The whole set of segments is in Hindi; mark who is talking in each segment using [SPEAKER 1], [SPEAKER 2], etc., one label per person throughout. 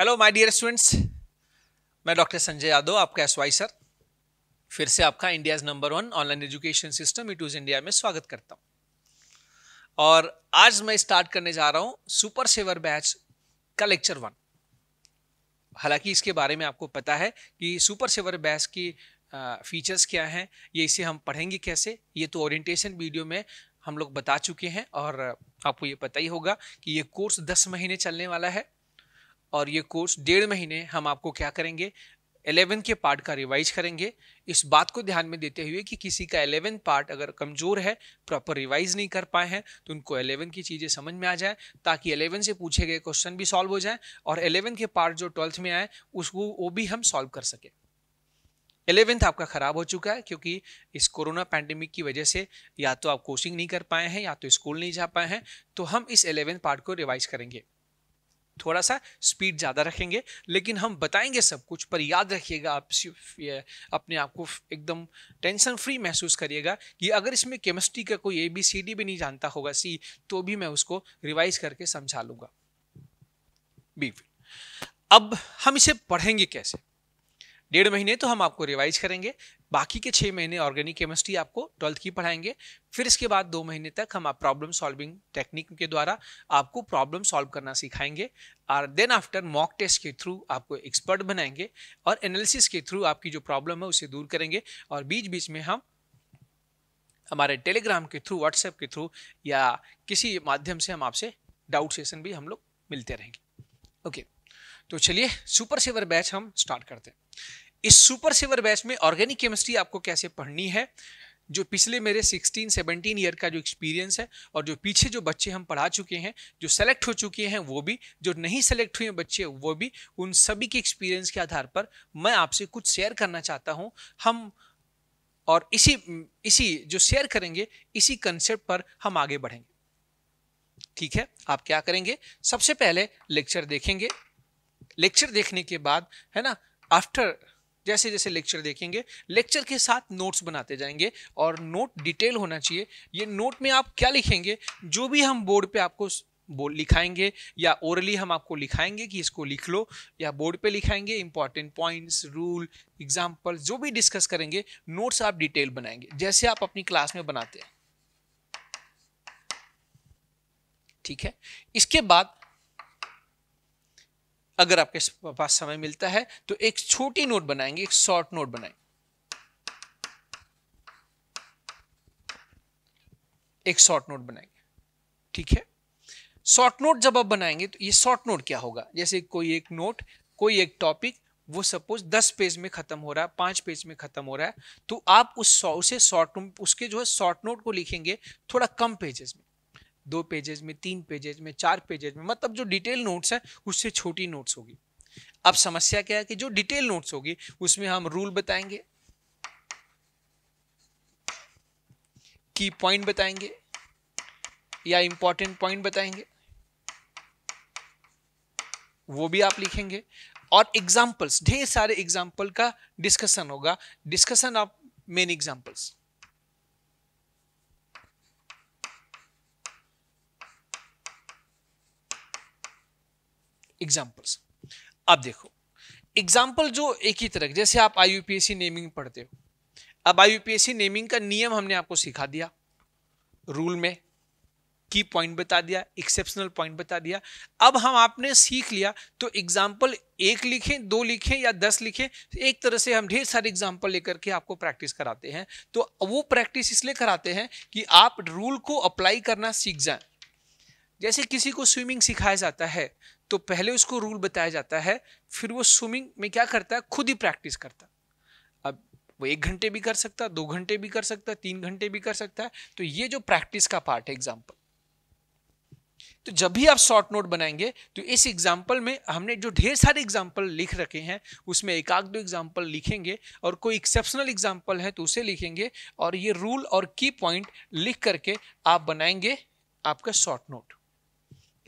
[SPEAKER 1] हेलो माय डियर स्टूडेंट्स मैं डॉक्टर संजय यादव आपका एस वाई सर फिर से आपका India's number one online education system Etoos India में स्वागत करता हूँ और आज मैं स्टार्ट करने जा रहा हूँ सुपर सेवर बैच का लेक्चर वन हालांकि इसके बारे में आपको पता है कि सुपर सेवर बैच की फीचर्स क्या हैं ये इसे हम पढ़ेंगे कैसे ये तो ओरिएंटेशन वीडियो में हम लोग बता चुके हैं और आपको ये पता ही होगा कि ये कोर्स दस महीने चलने वाला है और ये कोर्स डेढ़ महीने हम आपको क्या करेंगे एलेवन के पार्ट का रिवाइज करेंगे इस बात को ध्यान में देते हुए कि किसी का एलेवन पार्ट अगर कमज़ोर है प्रॉपर रिवाइज नहीं कर पाए हैं तो उनको एलेवन की चीज़ें समझ में आ जाए ताकि एलेवन से पूछे गए क्वेश्चन भी सॉल्व हो जाए और एलेवन के पार्ट जो ट्वेल्थ में आए उसको वो भी हम सॉल्व कर सकें एलेवेंथ आपका ख़राब हो चुका है क्योंकि इस कोरोना पैंडेमिक की वजह से या तो आप कोचिंग नहीं कर पाए हैं या तो स्कूल नहीं जा पाए हैं तो हम इस एलेवेंथ पार्ट को रिवाइज करेंगे थोड़ा सा स्पीड ज़्यादा रखेंगे लेकिन हम बताएंगे सब कुछ पर याद रखिएगा आप अपने आप को एकदम टेंशन फ्री महसूस करिएगा कि अगर इसमें केमिस्ट्री का कोई ए बी सी डी भी नहीं जानता होगा सी तो भी मैं उसको रिवाइज करके समझा लूँगा बी अब हम इसे पढ़ेंगे कैसे डेढ़ महीने तो हम आपको रिवाइज करेंगे बाकी के छः महीने ऑर्गेनिक केमिस्ट्री आपको ट्वेल्थ की पढ़ाएंगे फिर इसके बाद दो महीने तक हम आप प्रॉब्लम सॉल्विंग टेक्निक के द्वारा आपको प्रॉब्लम सॉल्व करना सिखाएंगे और देन आफ्टर मॉक टेस्ट के थ्रू आपको एक्सपर्ट बनाएंगे और एनालिसिस के थ्रू आपकी जो प्रॉब्लम है उसे दूर करेंगे और बीच बीच में हम हमारे टेलीग्राम के थ्रू व्हाट्सएप के थ्रू या किसी माध्यम से हम आपसे डाउट सेशन भी हम लोग मिलते रहेंगे ओके okay. तो चलिए सुपर सेवर बैच हम स्टार्ट करते हैं इस सुपर सिवर बैच में ऑर्गेनिक केमिस्ट्री आपको कैसे पढ़नी है जो पिछले मेरे 16 17 ईयर का जो एक्सपीरियंस है और जो पीछे जो बच्चे हम पढ़ा चुके हैं जो सेलेक्ट हो चुके हैं वो भी जो नहीं सेलेक्ट हुए बच्चे वो भी उन सभी के एक्सपीरियंस के आधार पर मैं आपसे कुछ शेयर करना चाहता हूँ हम और इसी इसी जो शेयर करेंगे इसी कंसेप्ट पर हम आगे बढ़ेंगे ठीक है आप क्या करेंगे सबसे पहले लेक्चर देखेंगे लेक्चर देखने के बाद है ना आफ्टर जैसे जैसे लेक्चर देखेंगे लेक्चर के साथ नोट्स बनाते जाएंगे और नोट डिटेल होना चाहिए ये नोट में आप क्या लिखेंगे जो भी हम बोर्ड पे आपको बोल लिखाएंगे या ओरली हम आपको लिखाएंगे कि इसको लिख लो या बोर्ड पे लिखाएंगे इंपॉर्टेंट पॉइंट्स रूल एग्जाम्पल जो भी डिस्कस करेंगे नोट्स आप डिटेल बनाएंगे जैसे आप अपनी क्लास में बनाते हैं ठीक है इसके बाद अगर आपके पास समय मिलता है तो एक छोटी नोट बनाएंगे एक शॉर्ट नोट बनाएंगे एक शॉर्ट नोट बनाएंगे ठीक है शॉर्ट नोट जब आप बनाएंगे तो ये शॉर्ट नोट क्या होगा जैसे कोई एक नोट कोई एक टॉपिक वो सपोज दस पेज में खत्म हो रहा है पांच पेज में खत्म हो रहा है तो आप उस उसे शॉर्ट उसके जो है शॉर्ट नोट को लिखेंगे थोड़ा कम पेजेस में दो पेजेज में तीन पेजेज में चार पेजेज में मतलब जो डिटेल नोट्स हैं उससे छोटी नोट्स होगी अब समस्या क्या है कि जो डिटेल नोट्स होगी उसमें हम रूल बताएंगे की पॉइंट बताएंगे या इंपॉर्टेंट पॉइंट बताएंगे वो भी आप लिखेंगे और एग्जाम्पल्स ढेर सारे एग्जाम्पल का डिस्कशन होगा discussion of main examples examples अब देखो एग्जाम्पल जो एक ही तरह जैसे आप आई नेमिंग पढ़ते हो अब आई नेमिंग का नियम हमने आपको सिखा दिया रूल में की पॉइंट बता दिया एक्सेप्शनल पॉइंट बता दिया अब हम आपने सीख लिया तो एग्जाम्पल एक लिखें दो लिखें या दस लिखें एक तरह से हम ढेर सारे एग्जाम्पल लेकर के आपको प्रैक्टिस कराते हैं तो वो प्रैक्टिस इसलिए कराते हैं कि आप रूल को अप्लाई करना सीख जाए जैसे किसी को स्विमिंग सिखाया जाता है तो पहले उसको रूल बताया जाता है फिर वो स्विमिंग में क्या करता है खुद ही प्रैक्टिस करता अब वो एक घंटे भी कर सकता है दो घंटे भी कर सकता है तीन घंटे भी कर सकता है तो ये जो प्रैक्टिस का पार्ट है एग्जाम्पल तो जब भी आप शॉर्ट नोट बनाएंगे तो इस एग्जाम्पल में हमने जो ढेर सारे एग्जाम्पल लिख रखे हैं उसमें एक आध दो एग्जाम्पल लिखेंगे और कोई एक्सेप्शनल एग्जाम्पल है तो उसे लिखेंगे और ये रूल और की पॉइंट लिख करके आप बनाएंगे आपका शॉर्ट नोट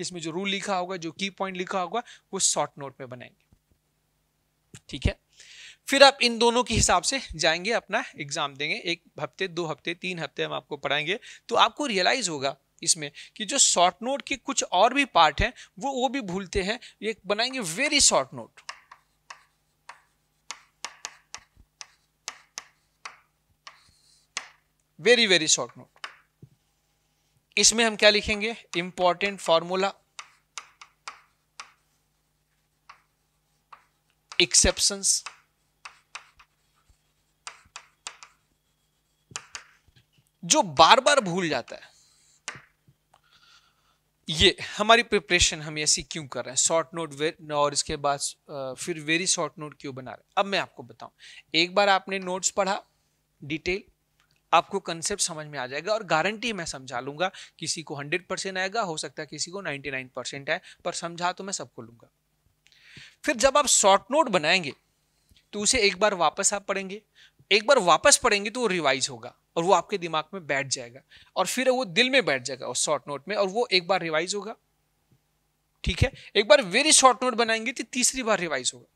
[SPEAKER 1] इसमें जो रूल लिखा होगा जो की पॉइंट लिखा होगा वो शॉर्ट नोट में बनाएंगे ठीक है फिर आप इन दोनों के हिसाब से जाएंगे अपना एग्जाम देंगे एक हफ्ते दो हफ्ते तीन हफ्ते हम आपको पढ़ाएंगे तो आपको रियलाइज होगा इसमें कि जो शॉर्ट नोट के कुछ और भी पार्ट हैं वो वो भी भूलते हैं ये बनाएंगे very short note very very short note इसमें हम क्या लिखेंगे इंपॉर्टेंट फॉर्मूला एक्सेप्शंस जो बार बार भूल जाता है ये हमारी प्रिपरेशन हम ऐसी क्यों कर रहे हैं शॉर्ट नोट और इसके बाद फिर वेरी शॉर्ट नोट क्यों बना रहे हैं अब मैं आपको बताऊं एक बार आपने नोट्स पढ़ा डिटेल आपको कंसेप्ट समझ में आ जाएगा और गारंटी मैं समझा लूंगा किसी को हंड्रेड परसेंट आएगा हो सकता है किसी को नाइन्टी नाइन परसेंट आए पर समझा तो मैं सबको लूंगा फिर जब आप शॉर्ट नोट बनाएंगे तो उसे एक बार वापस आप पढ़ेंगे एक बार वापस पढ़ेंगे तो वो रिवाइज होगा और वो आपके दिमाग में बैठ जाएगा और फिर वो दिल में बैठ जाएगा उस शॉर्ट नोट में और वो एक बार रिवाइज होगा ठीक है एक बार वेरी शॉर्ट नोट बनाएंगे तो तीसरी बार रिवाइज होगा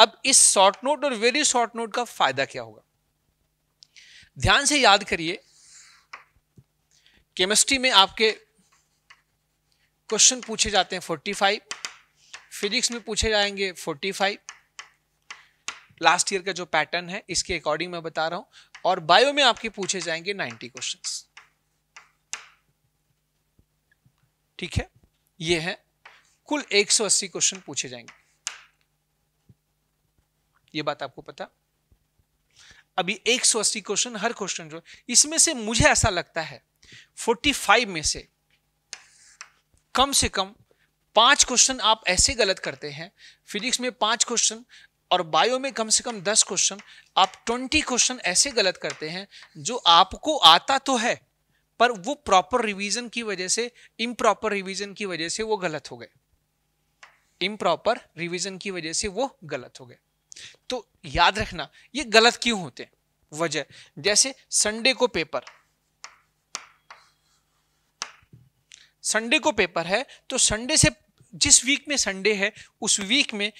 [SPEAKER 1] अब इस शॉर्ट नोट और वेरी शॉर्ट नोट का फायदा क्या होगा ध्यान से याद करिए केमिस्ट्री में आपके क्वेश्चन पूछे जाते हैं 45 फिजिक्स में पूछे जाएंगे 45 लास्ट ईयर का जो पैटर्न है इसके अकॉर्डिंग मैं बता रहा हूं और बायो में आपके पूछे जाएंगे 90 क्वेश्चंस ठीक है ये है कुल 180 क्वेश्चन पूछे जाएंगे ये बात आपको पता अभी 180 क्वेश्चन हर क्वेश्चन जो इसमें से मुझे ऐसा लगता है 45 में से कम से कम पांच क्वेश्चन आप ऐसे गलत करते हैं फिजिक्स में पांच क्वेश्चन और बायो में कम से कम दस क्वेश्चन आप ट्वेंटी क्वेश्चन ऐसे गलत करते हैं जो आपको आता तो है पर वो प्रॉपर रिवीजन की वजह से इम्प्रॉपर रिवीजन की वजह से वो गलत हो गए इम्प्रॉपर रिवीजन की वजह से वो गलत हो गए तो याद रखना ये गलत क्यों होते हैं वजह जैसे संडे को पेपर संडे को पेपर है तो संडे से जिस वीक में संडे है उस वीक में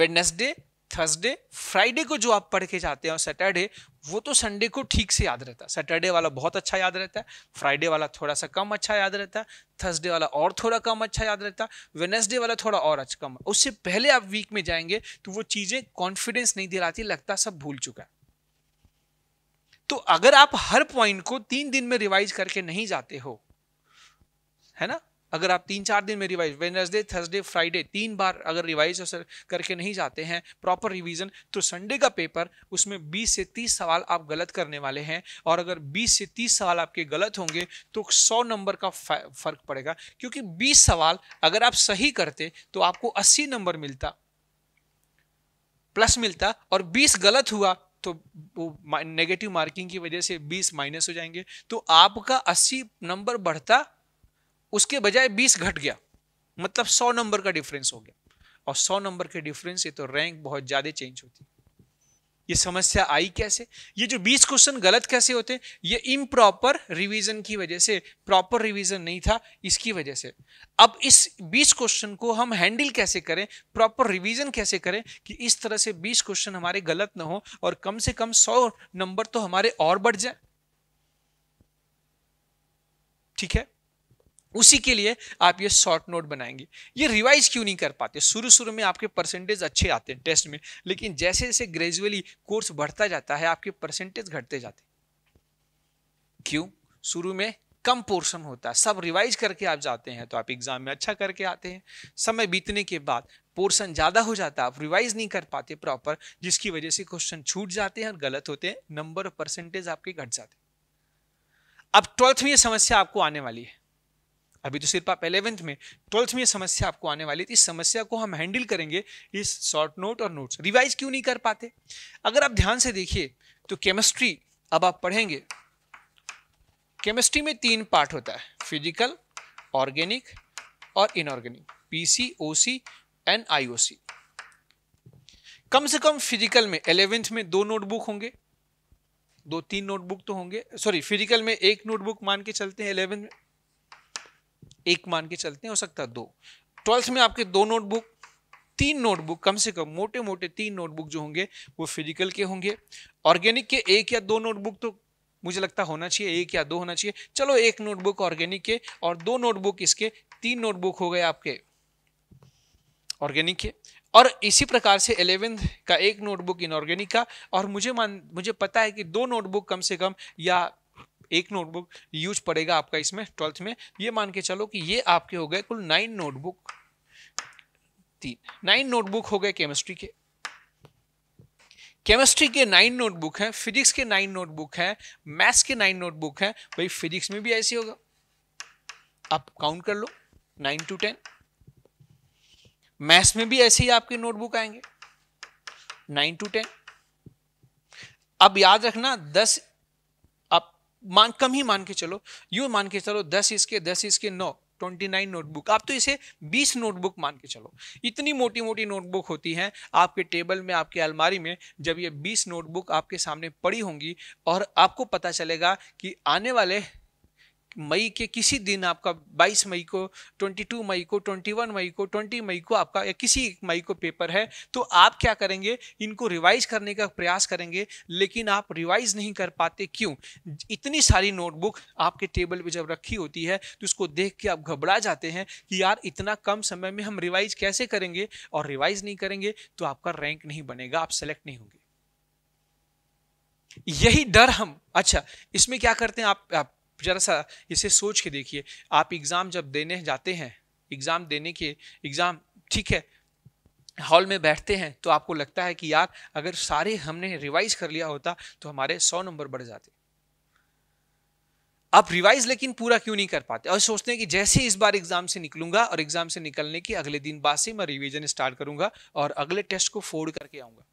[SPEAKER 1] वेडनेसडे थर्सडे फ्राइडे को जो आप पढ़ के जाते हैं और सैटरडे वो तो संडे को ठीक से याद रहता है सैटरडे वाला बहुत अच्छा याद रहता है फ्राइडे वाला थोड़ा सा कम अच्छा याद रहता है थर्सडे वाला और थोड़ा कम अच्छा याद रहता है वेनेसडे वाला थोड़ा और अच्छा कम उससे पहले आप वीक में जाएंगे तो वो चीज़ें कॉन्फिडेंस नहीं दिलाती लगता सब भूल चुका है तो अगर आप हर पॉइंट को तीन दिन में रिवाइज करके नहीं जाते हो है ना अगर आप तीन चार दिन में रिवाइज वेनर्सडे थर्सडे फ्राइडे तीन बार अगर रिवाइज करके नहीं जाते हैं प्रॉपर रिवीजन तो संडे का पेपर उसमें 20 से 30 सवाल आप गलत करने वाले हैं और अगर 20 से 30 सवाल आपके गलत होंगे तो 100 नंबर का फर्क पड़ेगा क्योंकि 20 सवाल अगर आप सही करते तो आपको अस्सी नंबर मिलता प्लस मिलता और बीस गलत हुआ तो वो नेगेटिव मार्किंग की वजह से 20 माइनस हो जाएंगे तो आपका 80 नंबर बढ़ता उसके बजाय बीस घट गया मतलब सौ नंबर का डिफरेंस हो गया और सौ नंबर के डिफरेंस से तो रैंक बहुत ज़्यादा चेंज होती ये समस्या आई कैसे ये जो 20 क्वेश्चन गलत कैसे होते हैं ये इम्प्रॉपर रिवीजन की वजह से प्रॉपर रिवीजन नहीं था इसकी वजह से अब इस 20 क्वेश्चन को हम हैंडल कैसे करें प्रॉपर रिवीजन कैसे करें कि इस तरह से 20 क्वेश्चन हमारे गलत ना हो और कम से कम 100 नंबर तो हमारे और बढ़ जाए ठीक है उसी के लिए आप ये शॉर्ट नोट बनाएंगे ये रिवाइज क्यों नहीं कर पाते शुरू शुरू में आपके परसेंटेज अच्छे आते हैं टेस्ट में लेकिन जैसे जैसे ग्रेजुअली कोर्स बढ़ता जाता है आपके परसेंटेज घटते जाते क्यों शुरू में कम पोर्शन होता है सब रिवाइज करके आप जाते हैं तो आप एग्जाम में अच्छा करके आते हैं समय बीतने के बाद पोर्शन ज़्यादा हो जाता है आप रिवाइज नहीं कर पाते प्रॉपर जिसकी वजह से क्वेश्चन छूट जाते हैं और गलत होते हैं नंबर परसेंटेज आपके घट जाते हैं अब ट्वेल्थ में ये समस्या आपको आने वाली है अभी तो सिर्फ आप एलेवेंथ में ट्वेल्थ में समस्या आपको आने वाली थी इस समस्या को हम हैंडल करेंगे इस शॉर्ट नोट और नोट्स रिवाइज क्यों नहीं कर पाते अगर आप ध्यान से देखिए तो केमिस्ट्री अब आप पढ़ेंगे केमिस्ट्री में तीन पार्ट होता है फिजिकल ऑर्गेनिक और inorganic P C O C and I O C कम से कम फिजिकल में एलेवेंथ में दो नोटबुक होंगे दो तीन नोटबुक तो होंगे सॉरी फिजिकल में एक नोटबुक मान के चलते हैं एलेवेंथ में एक मान के चलते हैं हो सकता है दो ट्वेल्थ में आपके दो नोटबुक तीन नोटबुक कम से कम मोटे मोटे तीन नोटबुक जो होंगे वो फिजिकल के होंगे ऑर्गेनिक के एक या दो नोटबुक तो मुझे लगता होना चाहिए एक या दो होना चाहिए चलो एक नोटबुक ऑर्गेनिक के और दो नोटबुक इसके तीन नोटबुक हो गए आपके ऑर्गेनिक के और इसी प्रकार से एलेवेंथ का एक नोटबुक इनऑर्गेनिक का और मुझे मान मुझे पता है कि दो नोटबुक कम से कम या एक नोटबुक यूज पड़ेगा आपका इसमें ट्वेल्थ में ये मान के चलो कि ये आपके हो गए कुल नाइन नोटबुक तीन नाइन नोटबुक हो गए केमिस्ट्री के केमिस्ट्री के नाइन नोटबुक हैं फिजिक्स के नाइन नोटबुक हैं मैथ्स के नाइन नोटबुक हैं भाई फिजिक्स में भी ऐसे होगा आप काउंट कर लो नाइन टू टेन मैथ्स में भी ऐसे ही आपके नोटबुक आएंगे नाइन टू टेन अब याद रखना दस मान कम ही मान के चलो यू मान के चलो दस इसके दस इसके नौ ट्वेंटी नाइन नोटबुक आप तो इसे बीस नोटबुक मान के चलो इतनी मोटी मोटी नोटबुक होती हैं आपके टेबल में आपके अलमारी में जब ये बीस नोटबुक आपके सामने पड़ी होंगी और आपको पता चलेगा कि आने वाले मई के किसी दिन आपका 22 मई को 22 मई को 21 मई को 20 मई को आपका या किसी मई को पेपर है तो आप क्या करेंगे इनको रिवाइज करने का प्रयास करेंगे लेकिन आप रिवाइज नहीं कर पाते क्यों इतनी सारी नोटबुक आपके टेबल पे जब रखी होती है तो उसको देख के आप घबरा जाते हैं कि यार इतना कम समय में हम रिवाइज कैसे करेंगे और रिवाइज नहीं करेंगे तो आपका रैंक नहीं बनेगा आप सेलेक्ट नहीं होंगे यही डर हम अच्छा इसमें क्या करते हैं आप, आप जरा सा इसे सोच के देखिए आप एग्ज़ाम जब देने जाते हैं एग्ज़ाम देने के एग्ज़ाम ठीक है हॉल में बैठते हैं तो आपको लगता है कि यार अगर सारे हमने रिवाइज कर लिया होता तो हमारे सौ नंबर बढ़ जाते आप रिवाइज लेकिन पूरा क्यों नहीं कर पाते और सोचते हैं कि जैसे इस बार एग्जाम से निकलूंगा और एग्जाम से निकलने के अगले दिन बाद से मैं रिवीजन स्टार्ट करूंगा और अगले टेस्ट को फोर्ड करके आऊंगा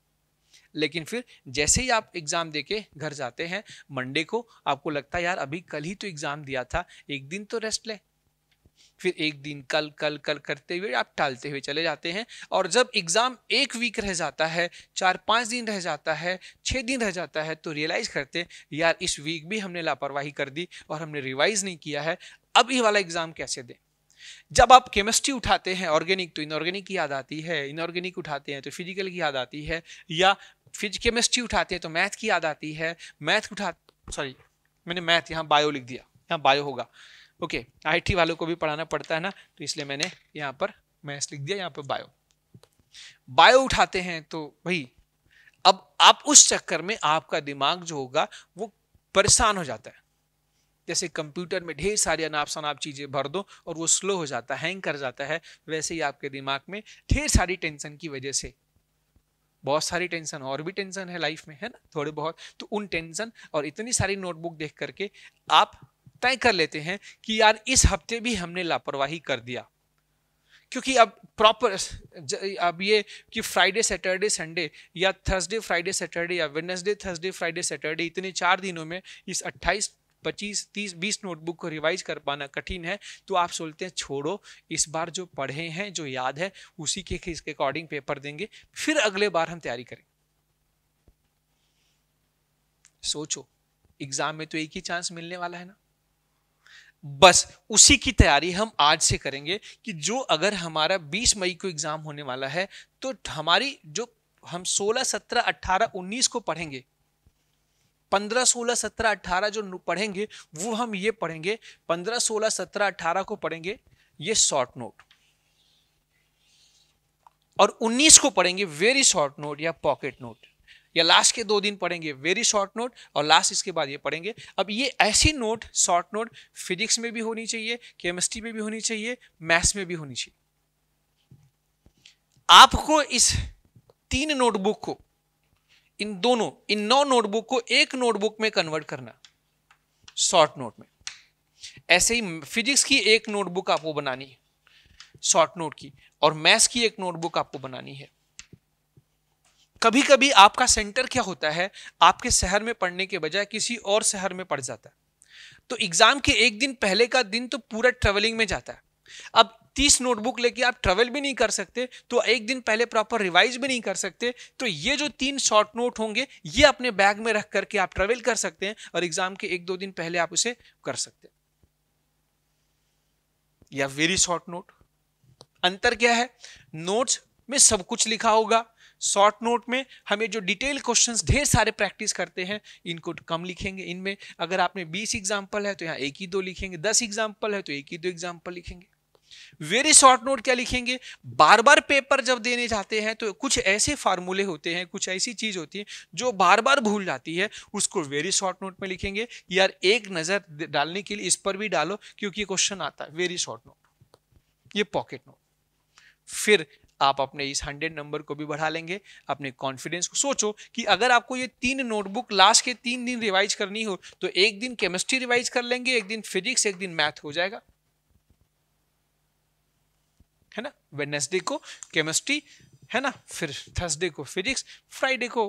[SPEAKER 1] लेकिन फिर जैसे ही आप एग्ज़ाम देके घर जाते हैं मंडे को आपको लगता है यार अभी कल ही तो एग्ज़ाम दिया था एक दिन तो रेस्ट लें फिर एक दिन कल कल कल करते हुए आप टालते हुए चले जाते हैं और जब एग्ज़ाम एक वीक रह जाता है चार पाँच दिन रह जाता है छः दिन रह जाता है तो रियलाइज़ करते यार इस वीक भी हमने लापरवाही कर दी और हमने रिवाइज़ नहीं किया है अब ये वाला एग्ज़ाम कैसे दें जब आप केमिस्ट्री उठाते हैं ऑर्गेनिक तो इनऑर्गेनिक की याद आती है इनऑर्गेनिक उठाते हैं तो फिजिकल की याद आती है या फिर केमिस्ट्री उठाते हैं तो मैथ की याद आती है मैथ उठा सॉरी मैंने मैथ यहाँ बायो लिख दिया यहाँ बायो होगा ओके आईटी वालों को भी पढ़ाना पड़ता है ना तो इसलिए मैंने यहाँ पर मैथ लिख दिया यहाँ पर बायो बायो उठाते हैं तो भाई अब आप उस चक्कर में आपका दिमाग जो होगा वो परेशान हो जाता है जैसे कंप्यूटर में ढेर सारी अनाप शनाप चीज़ें भर दो और वो स्लो हो जाता है हैंग कर जाता है वैसे ही आपके दिमाग में ढेर सारी टेंशन की वजह से बहुत सारी टेंशन और भी टेंशन है लाइफ में है ना थोड़े बहुत तो उन टेंशन और इतनी सारी नोटबुक देख करके आप तय कर लेते हैं कि यार इस हफ्ते भी हमने लापरवाही कर दिया क्योंकि अब प्रॉपर अब ये कि फ्राइडे सैटरडे संडे या थर्सडे फ्राइडे सैटरडे या वेडनेसडे थर्सडे फ्राइडे सैटरडे इतने चार दिनों में इस 28 पच्चीस तीस बीस नोटबुक को रिवाइज कर पाना कठिन है तो आप सोचते हैं छोड़ो इस बार जो पढ़े हैं जो याद है उसी के इसके अकॉर्डिंग पेपर देंगे फिर अगले बार हम तैयारी करेंगे सोचो एग्जाम में तो एक ही चांस मिलने वाला है ना बस उसी की तैयारी हम आज से करेंगे कि जो अगर हमारा 20 मई को एग्जाम होने वाला है तो हमारी जो हम 16, 17, 18, 19 को पढ़ेंगे पंद्रह सोलह सत्रह अट्ठारह जो पढ़ेंगे वो हम ये पढ़ेंगे पंद्रह सोलह सत्रह अट्ठारह को पढ़ेंगे ये शॉर्ट नोट और उन्नीस को पढ़ेंगे वेरी शॉर्ट नोट या पॉकेट नोट या लास्ट के दो दिन पढ़ेंगे वेरी शॉर्ट नोट और लास्ट इसके बाद ये पढ़ेंगे अब ये ऐसी नोट शॉर्ट नोट फिजिक्स में भी होनी चाहिए केमिस्ट्री में भी होनी चाहिए मैथ्स में भी होनी चाहिए आपको इस तीन नोटबुक को इन दोनों इन नौ नोटबुक को एक नोटबुक में कन्वर्ट करना शॉर्ट नोट में ऐसे ही फिजिक्स की एक नोटबुक आपको बनानी है शॉर्ट नोट की और मैथ्स की एक नोटबुक आपको बनानी है कभी कभी आपका सेंटर क्या होता है आपके शहर में पढ़ने के बजाय किसी और शहर में पढ़ जाता है तो एग्जाम के एक दिन पहले का दिन तो पूरा ट्रेवलिंग में जाता है अब तीस नोटबुक लेके आप ट्रेवल भी नहीं कर सकते तो एक दिन पहले प्रॉपर रिवाइज भी नहीं कर सकते तो ये जो तीन शॉर्ट नोट होंगे ये अपने बैग में रख करके आप ट्रेवल कर सकते हैं और एग्जाम के एक दो दिन पहले आप उसे कर सकते हैं या वेरी शॉर्ट नोट अंतर क्या है नोट्स में सब कुछ लिखा होगा शॉर्ट नोट में हमें जो डिटेल क्वेश्चंस ढेर सारे प्रैक्टिस करते हैं इनको कम लिखेंगे इनमें अगर आपने 20 एग्जाम्पल है तो यहाँ एक ही दो लिखेंगे 10 एग्जाम्पल है तो एक ही दो एग्जाम्पल लिखेंगे वेरी शॉर्ट नोट क्या लिखेंगे बार बार पेपर जब देने जाते हैं तो कुछ ऐसे फार्मूले होते हैं कुछ ऐसी चीज़ होती है जो बार बार भूल जाती है उसको वेरी शॉर्ट नोट में लिखेंगे यार एक नज़र डालने के लिए इस पर भी डालो क्योंकि क्वेश्चन आता है वेरी शॉर्ट नोट ये पॉकेट नोट फिर आप अपने इस हंड्रेड नंबर को भी बढ़ा लेंगे अपने कॉन्फिडेंस को सोचो कि अगर आपको ये तीन नोटबुक लास्ट के तीन दिन रिवाइज करनी हो तो एक दिन केमिस्ट्री रिवाइज कर लेंगे एक दिन फिजिक्स एक दिन मैथ हो जाएगा है ना वेडनेसडे को केमिस्ट्री है ना फिर थर्सडे को फिजिक्स फ्राइडे को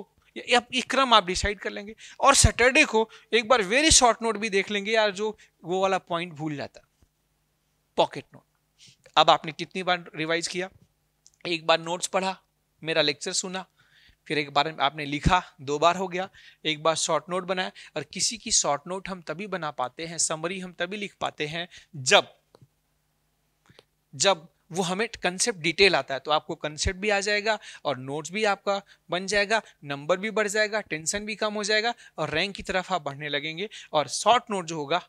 [SPEAKER 1] अब ये क्रम आप डिसाइड कर लेंगे और सैटरडे को एक बार वेरी शॉर्ट नोट भी देख लेंगे यार जो वो वाला पॉइंट भूल जाता पॉकेट नोट अब आपने कितनी बार रिवाइज किया एक बार नोट्स पढ़ा मेरा लेक्चर सुना फिर एक बार आपने लिखा दो बार हो गया एक बार शॉर्ट नोट बनाया और किसी की शॉर्ट नोट हम तभी बना पाते हैं समरी हम तभी लिख पाते हैं जब जब वो हमें कंसेप्ट डिटेल आता है तो आपको कंसेप्ट भी आ जाएगा और नोट्स भी आपका बन जाएगा नंबर भी बढ़ जाएगा टेंशन भी कम हो जाएगा और रैंक की तरफ आप बढ़ने लगेंगे और शॉर्ट नोट जो होगा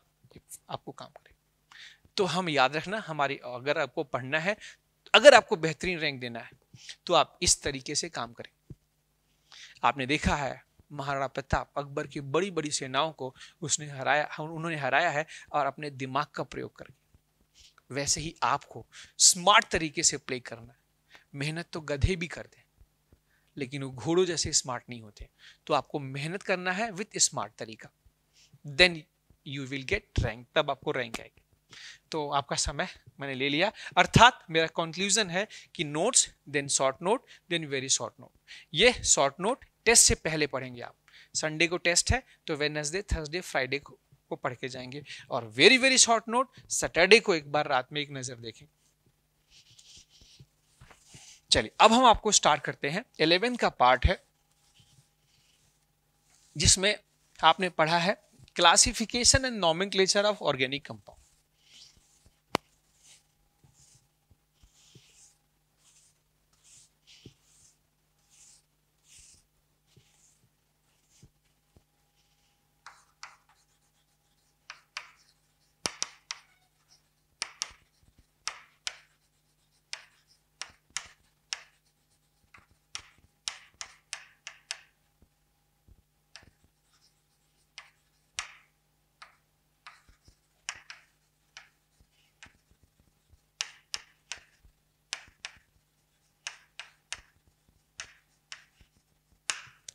[SPEAKER 1] आपको काम करेगा तो हम याद रखना हमारी अगर आपको पढ़ना है अगर आपको बेहतरीन रैंक देना है तो आप इस तरीके से काम करें आपने देखा है महाराणा प्रताप अकबर की बड़ी बड़ी सेनाओं को उसने हराया उन्होंने हराया है और अपने दिमाग का प्रयोग करके वैसे ही आपको स्मार्ट तरीके से प्ले करना है मेहनत तो गधे भी करते हैं लेकिन वो घोड़ों जैसे स्मार्ट नहीं होते तो आपको मेहनत करना है विथ स्मार्ट तरीका then you will get rank तब आपको रैंक आएगी तो आपका समय मैंने ले लिया अर्थात मेरा कंक्लूजन है कि notes then short note then very short note ये शॉर्ट नोट टेस्ट से पहले पढ़ेंगे आप संडे को टेस्ट है तो वेनसडे थर्सडे फ्राइडे को को पढ़ के जाएंगे और very very short note Saturday को एक बार रात में एक नज़र देखें चलिए अब हम आपको स्टार्ट करते हैं इलेवेंथ का पार्ट है जिसमें आपने पढ़ा है classification and nomenclature of organic compound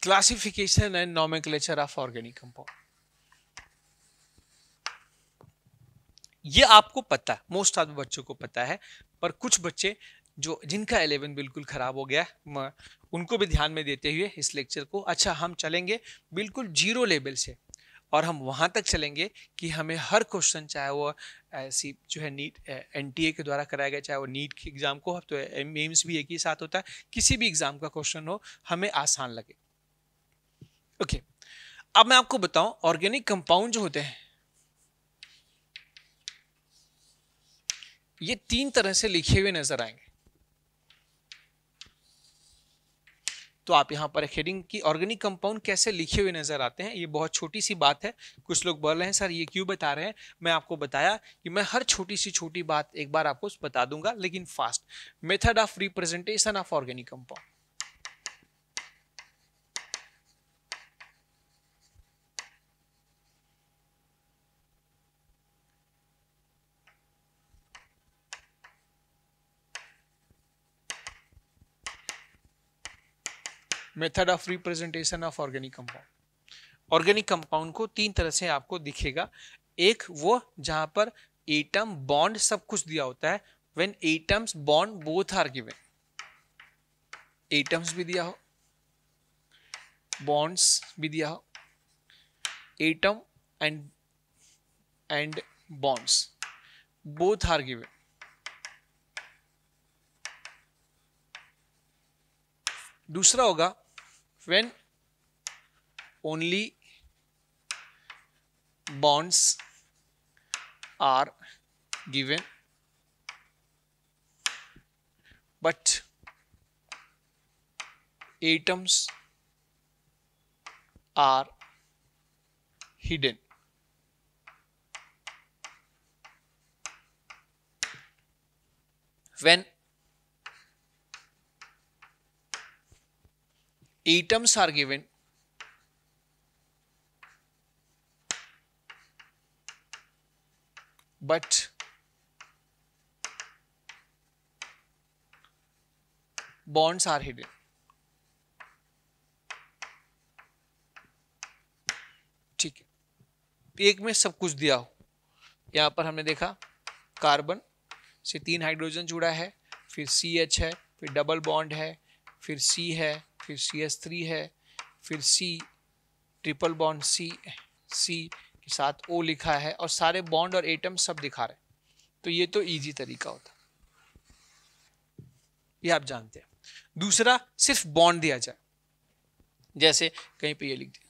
[SPEAKER 1] classification and nomenclature of organic compound. ये आपको पता मोस्ट ऑफ बच्चों को पता है पर कुछ बच्चे जो जिनका एलेवन बिल्कुल ख़राब हो गया उनको भी ध्यान में देते हुए इस लेक्चर को अच्छा हम चलेंगे बिल्कुल जीरो लेवल से और हम वहाँ तक चलेंगे कि हमें हर क्वेश्चन चाहे वो ऐसी जो है नीट एन के द्वारा कराया गया चाहे वो नीट के एग्ज़ाम को तो एम्स भी एक ही साथ होता है किसी भी एग्ज़ाम का क्वेश्चन हो हमें आसान लगे ओके okay. अब मैं आपको बताऊं ऑर्गेनिक कंपाउंड जो होते हैं ये तीन तरह से लिखे हुए नजर आएंगे तो आप यहां पर हेडिंग की ऑर्गेनिक कंपाउंड कैसे लिखे हुए नजर आते हैं ये बहुत छोटी सी बात है कुछ लोग बोल रहे हैं सर ये क्यों बता रहे हैं मैं आपको बताया कि मैं हर छोटी सी छोटी बात एक बार आपको बता दूंगा लेकिन fast method of representation of organic compound method of representation of organic compound organic compound को तीन तरह से आपको दिखेगा एक वो जहां पर एटम बॉन्ड सब कुछ दिया होता है when atoms bond both are given atoms भी दिया हो बॉन्ड्स भी दिया हो atom and and bonds both are given दूसरा होगा when only bonds are given but atoms are hidden when atoms are given but bonds are hidden ठीक है एक में सब कुछ दिया हो यहां पर हमने देखा कार्बन से तीन हाइड्रोजन जुड़ा है फिर सी एच है फिर डबल बॉन्ड है फिर सी है फिर सी एस थ्री है फिर सी ट्रिपल बॉन्ड सी सी के साथ ओ लिखा है और सारे बॉन्ड और एटम सब दिखा रहे तो ये तो इजी तरीका होता ये आप जानते हैं दूसरा सिर्फ बॉन्ड दिया जाए जैसे कहीं पे ये लिख दिया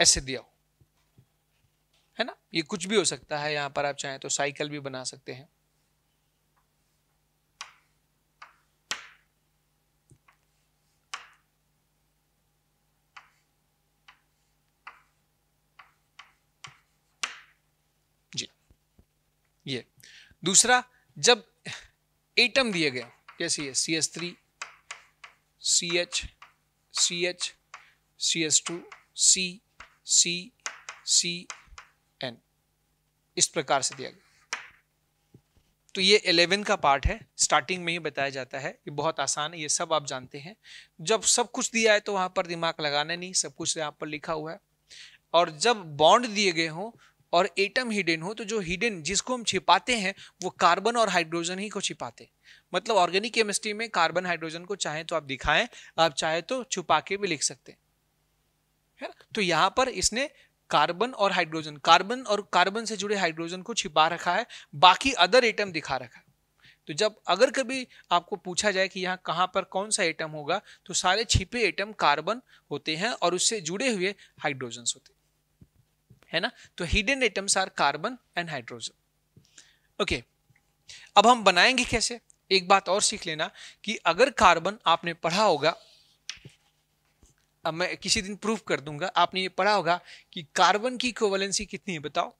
[SPEAKER 1] ऐसे दिया हो है ना ये कुछ भी हो सकता है यहां पर आप चाहें तो साइकिल भी बना सकते हैं जी ये दूसरा जब एटम दिए गए जैसे ये C S three C H C H C S two C C C N इस प्रकार से दिया गया तो ये एलेवन का पार्ट है स्टार्टिंग में ही बताया जाता है ये बहुत आसान है ये सब आप जानते हैं जब सब कुछ दिया है तो वहां पर दिमाग लगाना नहीं सब कुछ यहाँ पर लिखा हुआ है और जब बॉन्ड दिए गए हों और एटम हिडन हो तो जो हिडन जिसको हम छिपाते हैं वो कार्बन और हाइड्रोजन ही को छिपाते मतलब ऑर्गेनिक केमिस्ट्री में कार्बन हाइड्रोजन को चाहे तो आप दिखाएं आप चाहे तो छुपा के भी लिख सकते हैं है ना तो यहाँ पर इसने कार्बन और हाइड्रोजन कार्बन और कार्बन से जुड़े हाइड्रोजन को छिपा रखा है बाकी अदर एटम दिखा रखा है तो जब अगर कभी आपको पूछा जाए कि यहाँ कहाँ पर कौन सा एटम होगा तो सारे छिपे एटम कार्बन होते हैं और उससे जुड़े हुए हाइड्रोजन होते हैं है ना तो hidden atoms are carbon and hydrogen okay अब हम बनाएंगे कैसे एक बात और सीख लेना कि अगर कार्बन आपने पढ़ा होगा अब मैं किसी दिन प्रूफ कर दूंगा आपने ये पढ़ा होगा कि कार्बन की कोवलेंसी कितनी है बताओ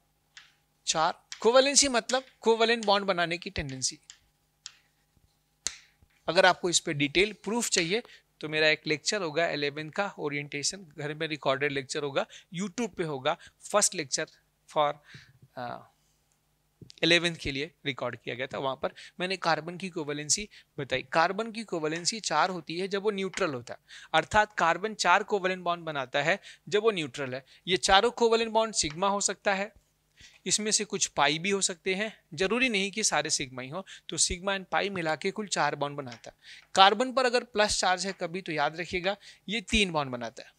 [SPEAKER 1] चार कोवलेंसी मतलब कोवेलेंट बॉन्ड बनाने की टेंडेंसी अगर आपको इस पर डिटेल प्रूफ चाहिए तो मेरा एक लेक्चर होगा एलेवेंथ का ओरिएंटेशन घर में रिकॉर्डेड लेक्चर होगा यूट्यूब पे होगा फर्स्ट लेक्चर फॉर एलेवेंथ के लिए रिकॉर्ड किया गया था वहाँ पर मैंने कार्बन की कोवलेंसी बताई कार्बन की कोवलेंसी चार होती है जब वो न्यूट्रल होता है अर्थात कार्बन चार कोवलिन बॉन्ड बनाता है जब वो न्यूट्रल है ये चारों कोवलिन बॉन्ड सिग्मा हो सकता है इसमें से कुछ पाई भी हो सकते हैं जरूरी नहीं कि सारे सिग्मा ही हो तो सिग्मा एंड पाई मिला के कुल चार बॉन्ड बनाता है कार्बन पर अगर प्लस चार्ज है कभी तो याद रखिएगा ये तीन बॉन्ड बनाता है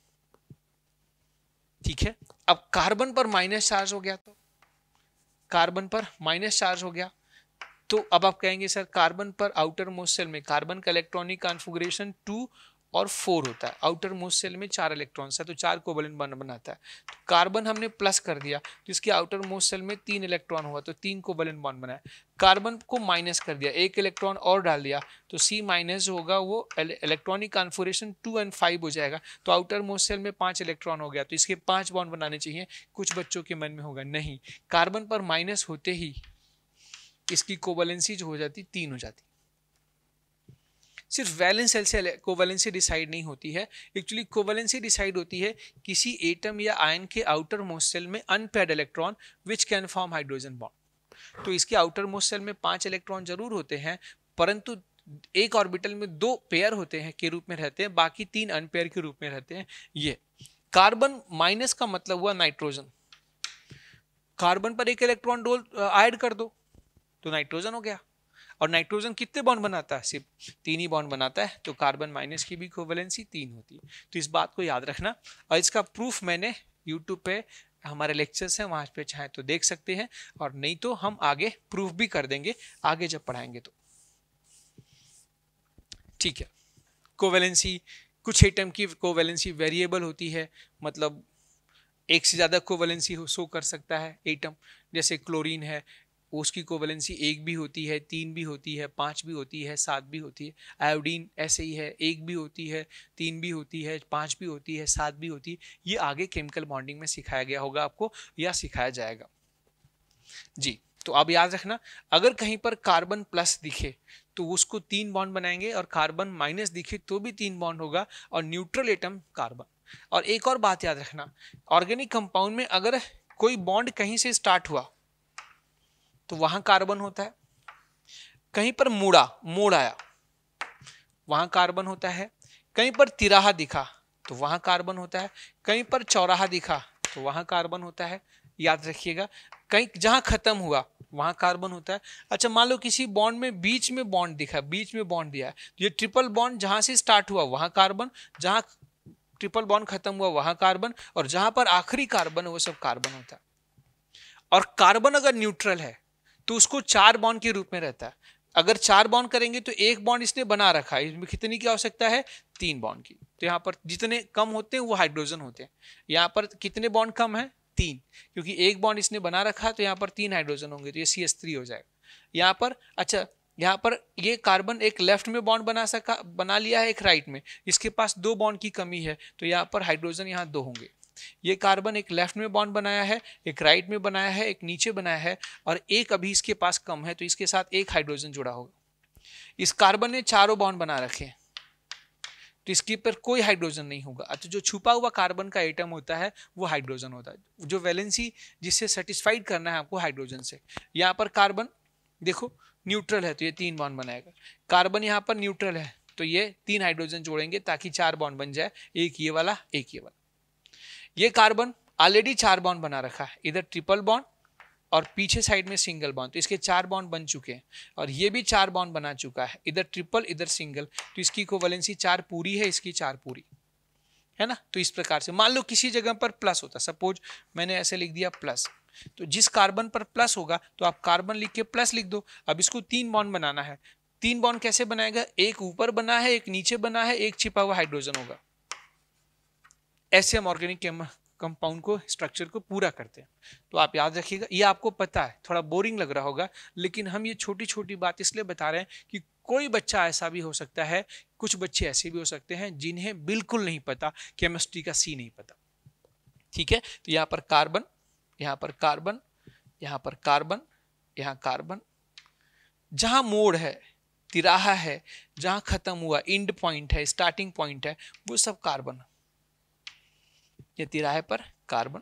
[SPEAKER 1] ठीक है अब कार्बन पर माइनस चार्ज हो गया तो कार्बन पर माइनस चार्ज हो गया तो अब आप कहेंगे सर कार्बन पर आउटर मोस्ट सेल में कार्बन का इलेक्ट्रॉनिक कॉन्फिग्रेशन टू और फोर होता है आउटर मोस्ट सेल में चार इलेक्ट्रॉन्स है तो चार कोवलेंट बन बनाता है तो कार्बन हमने प्लस कर दिया तो इसके आउटर मोस्ट सेल में तीन इलेक्ट्रॉन हुआ तो तीन कोवलेंट बॉन्ड बनाया कार्बन को माइनस कर दिया एक इलेक्ट्रॉन और डाल दिया तो सी माइनस होगा वो electronic configuration two and five हो जाएगा तो आउटर मोस्ट सेल में पाँच इलेक्ट्रॉन हो गया तो इसके पाँच बॉन्ड बनाने चाहिए कुछ बच्चों के मन में होगा नहीं कार्बन पर माइनस होते ही इसकी कोवलेंसी जो हो जाती तीन हो जाती सिर्फ वैलेंस सेल से कोवेलेंसी डिसाइड नहीं होती है एक्चुअली कोवेलेंसी डिसाइड होती है किसी एटम या आयन के आउटर मोस्ट सेल में unpaired electron which can form hydrogen bond तो इसके आउटर मोस्ट सेल में पांच इलेक्ट्रॉन जरूर होते हैं परंतु एक ऑर्बिटल में दो पेयर होते हैं के रूप में रहते हैं बाकी तीन अनपेयर के रूप में रहते हैं ये कार्बन माइनस का मतलब हुआ नाइट्रोजन कार्बन पर एक इलेक्ट्रॉन डोल ऐड कर दो तो नाइट्रोजन हो गया और नाइट्रोजन कितने बॉन्ड बनाता है सिर्फ तीन ही बॉन्ड बनाता है तो कार्बन माइनस की भी कोवेलेंसी तीन होती है तो इस बात को याद रखना और इसका प्रूफ मैंने यूट्यूब पे हमारे लेक्चर्स हैं वहाँ पे चाहे तो देख सकते हैं और नहीं तो हम आगे प्रूफ भी कर देंगे आगे जब पढ़ाएंगे तो ठीक है कोवेलेंसी कुछ एटम की कोवेलेंसी वेरिएबल होती है मतलब एक से ज़्यादा कोवेलेंसी शो कर सकता है एटम जैसे क्लोरीन है उसकी कोवेलेंसी एक भी होती है तीन भी होती है पाँच भी होती है सात भी होती है आयोडीन ऐसे ही है एक भी होती है तीन भी होती है पाँच भी होती है सात भी होती है ये आगे केमिकल बॉन्डिंग में सिखाया गया होगा आपको या सिखाया जाएगा जी तो आप याद रखना अगर कहीं पर कार्बन प्लस दिखे तो उसको तीन बॉन्ड बनाएंगे और कार्बन माइनस दिखे तो भी तीन बॉन्ड होगा और न्यूट्रल एटम कार्बन और एक और बात याद रखना ऑर्गेनिक कंपाउंड में अगर कोई बॉन्ड कहीं से स्टार्ट हुआ तो वहां कार्बन होता है कहीं पर मूड़ा मोड़ आया वहां कार्बन होता है कहीं पर तिराहा दिखा तो वहां कार्बन होता है कहीं पर चौराहा दिखा तो वहां कार्बन होता है याद रखिएगा कहीं जहां खत्म हुआ वहां कार्बन होता है अच्छा मान लो किसी बॉन्ड में बीच में बॉन्ड दिखा बीच में बॉन्ड दिया है तो ये ट्रिपल बॉन्ड जहां से स्टार्ट हुआ वहां कार्बन जहां ट्रिपल बॉन्ड खत्म हुआ वहां कार्बन और जहां पर आखिरी कार्बन है वो सब कार्बन होता है और कार्बन अगर न्यूट्रल है तो उसको चार बॉन्ड के रूप में रहता है अगर चार बॉन्ड करेंगे तो एक बॉन्ड इसने बना रखा है इसमें कितनी की आवश्यकता है तीन बॉन्ड की तो यहाँ पर जितने कम होते हैं वो हाइड्रोजन होते हैं यहाँ पर कितने बॉन्ड कम है तीन क्योंकि एक बॉन्ड इसने बना रखा है तो यहाँ पर तीन हाइड्रोजन होंगे तो ये सी एस थ्री हो जाएगा यहाँ पर अच्छा यहाँ पर ये कार्बन एक लेफ्ट में बॉन्ड बना सका बना लिया है एक राइट में इसके पास दो बॉन्ड की कमी है तो यहाँ पर हाइड्रोजन यहाँ दो होंगे ये कार्बन एक लेफ्ट में बॉन्ड बनाया है एक राइट में बनाया है एक नीचे बनाया है और एक अभी इसके पास कम है तो इसके साथ एक हाइड्रोजन जुड़ा होगा इस कार्बन ने चारों बॉन्ड बना रखे हैं तो इसके पर कोई हाइड्रोजन नहीं होगा अच्छा जो छुपा हुआ कार्बन का आइटम होता है वो हाइड्रोजन होता है जो वैलेंसी जिससे सेटिस्फाइड करना है आपको हाइड्रोजन से यहाँ पर कार्बन देखो न्यूट्रल है तो ये तीन बॉन्ड बनाएगा कार्बन यहाँ पर न्यूट्रल है तो ये तीन हाइड्रोजन जोड़ेंगे ताकि चार बॉन्ड बन जाए एक ये वाला एक ये वाला ये कार्बन ऑलरेडी चार बॉन्ड बना रखा है इधर ट्रिपल बॉन्ड और पीछे साइड में सिंगल बॉन्ड तो इसके चार बॉन्ड बन चुके हैं और ये भी चार बॉन्ड बना चुका है इधर ट्रिपल इधर सिंगल तो इसकी कोवलेंसी चार पूरी है इसकी चार पूरी है ना तो इस प्रकार से मान लो किसी जगह पर प्लस होता सपोज मैंने ऐसे लिख दिया प्लस तो जिस कार्बन पर प्लस होगा तो आप कार्बन लिख के प्लस लिख दो अब इसको तीन बॉन्ड बनाना है तीन बॉन्ड कैसे बनाएगा एक ऊपर बना है एक नीचे बना है एक छिपा हुआ हाइड्रोजन होगा ऐसे हम ऑर्गेनिक कंपाउंड को स्ट्रक्चर को पूरा करते हैं तो आप याद रखिएगा ये आपको पता है थोड़ा बोरिंग लग रहा होगा लेकिन हम ये छोटी छोटी बात इसलिए बता रहे हैं कि कोई बच्चा ऐसा भी हो सकता है कुछ बच्चे ऐसे भी हो सकते हैं जिन्हें बिल्कुल नहीं पता केमिस्ट्री का सी नहीं पता ठीक है तो यहाँ पर कार्बन यहाँ पर कार्बन यहाँ पर कार्बन यहाँ कार्बन जहाँ मोड़ है तिराहा है जहाँ ख़त्म हुआ इंड पॉइंट है स्टार्टिंग पॉइंट है वो सब कार्बन ये तिराहे पर कार्बन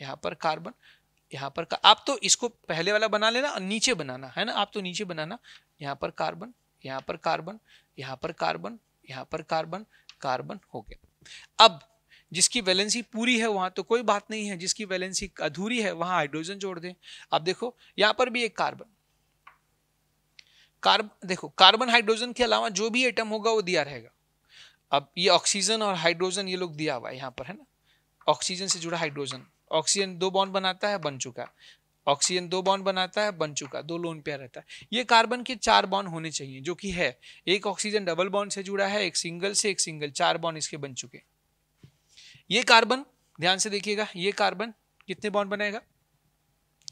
[SPEAKER 1] यहाँ पर कार्बन यहाँ पर आप तो इसको पहले वाला बना लेना और नीचे बनाना है ना आप तो नीचे बनाना यहाँ पर कार्बन यहाँ पर कार्बन यहाँ पर कार्बन यहाँ पर कार्बन कार्बन हो गया अब जिसकी वैलेंसी पूरी है वहां तो कोई बात नहीं है जिसकी वैलेंसी अधूरी है वहां हाइड्रोजन जोड़ दें आप देखो यहाँ पर भी एक कार्बन कार्बन देखो कार्बन हाइड्रोजन के अलावा जो भी एटम होगा वो दिया रहेगा अब ये ऑक्सीजन और हाइड्रोजन ये लोग दिया हुआ है यहाँ पर है ना ऑक्सीजन से जुड़ा हाइड्रोजन ऑक्सीजन दो बॉन्ड बनाता है बन चुका ऑक्सीजन दो बॉन्ड बनाता है बन चुका दो लोन पेयर रहता है ये कार्बन के चार बॉन्ड होने चाहिए जो कि है एक ऑक्सीजन डबल बॉन्ड से जुड़ा है एक सिंगल से एक सिंगल चार बॉन्ड इसके बन चुके ये कार्बन ध्यान से देखिएगा ये कार्बन कितने बॉन्ड बनाएगा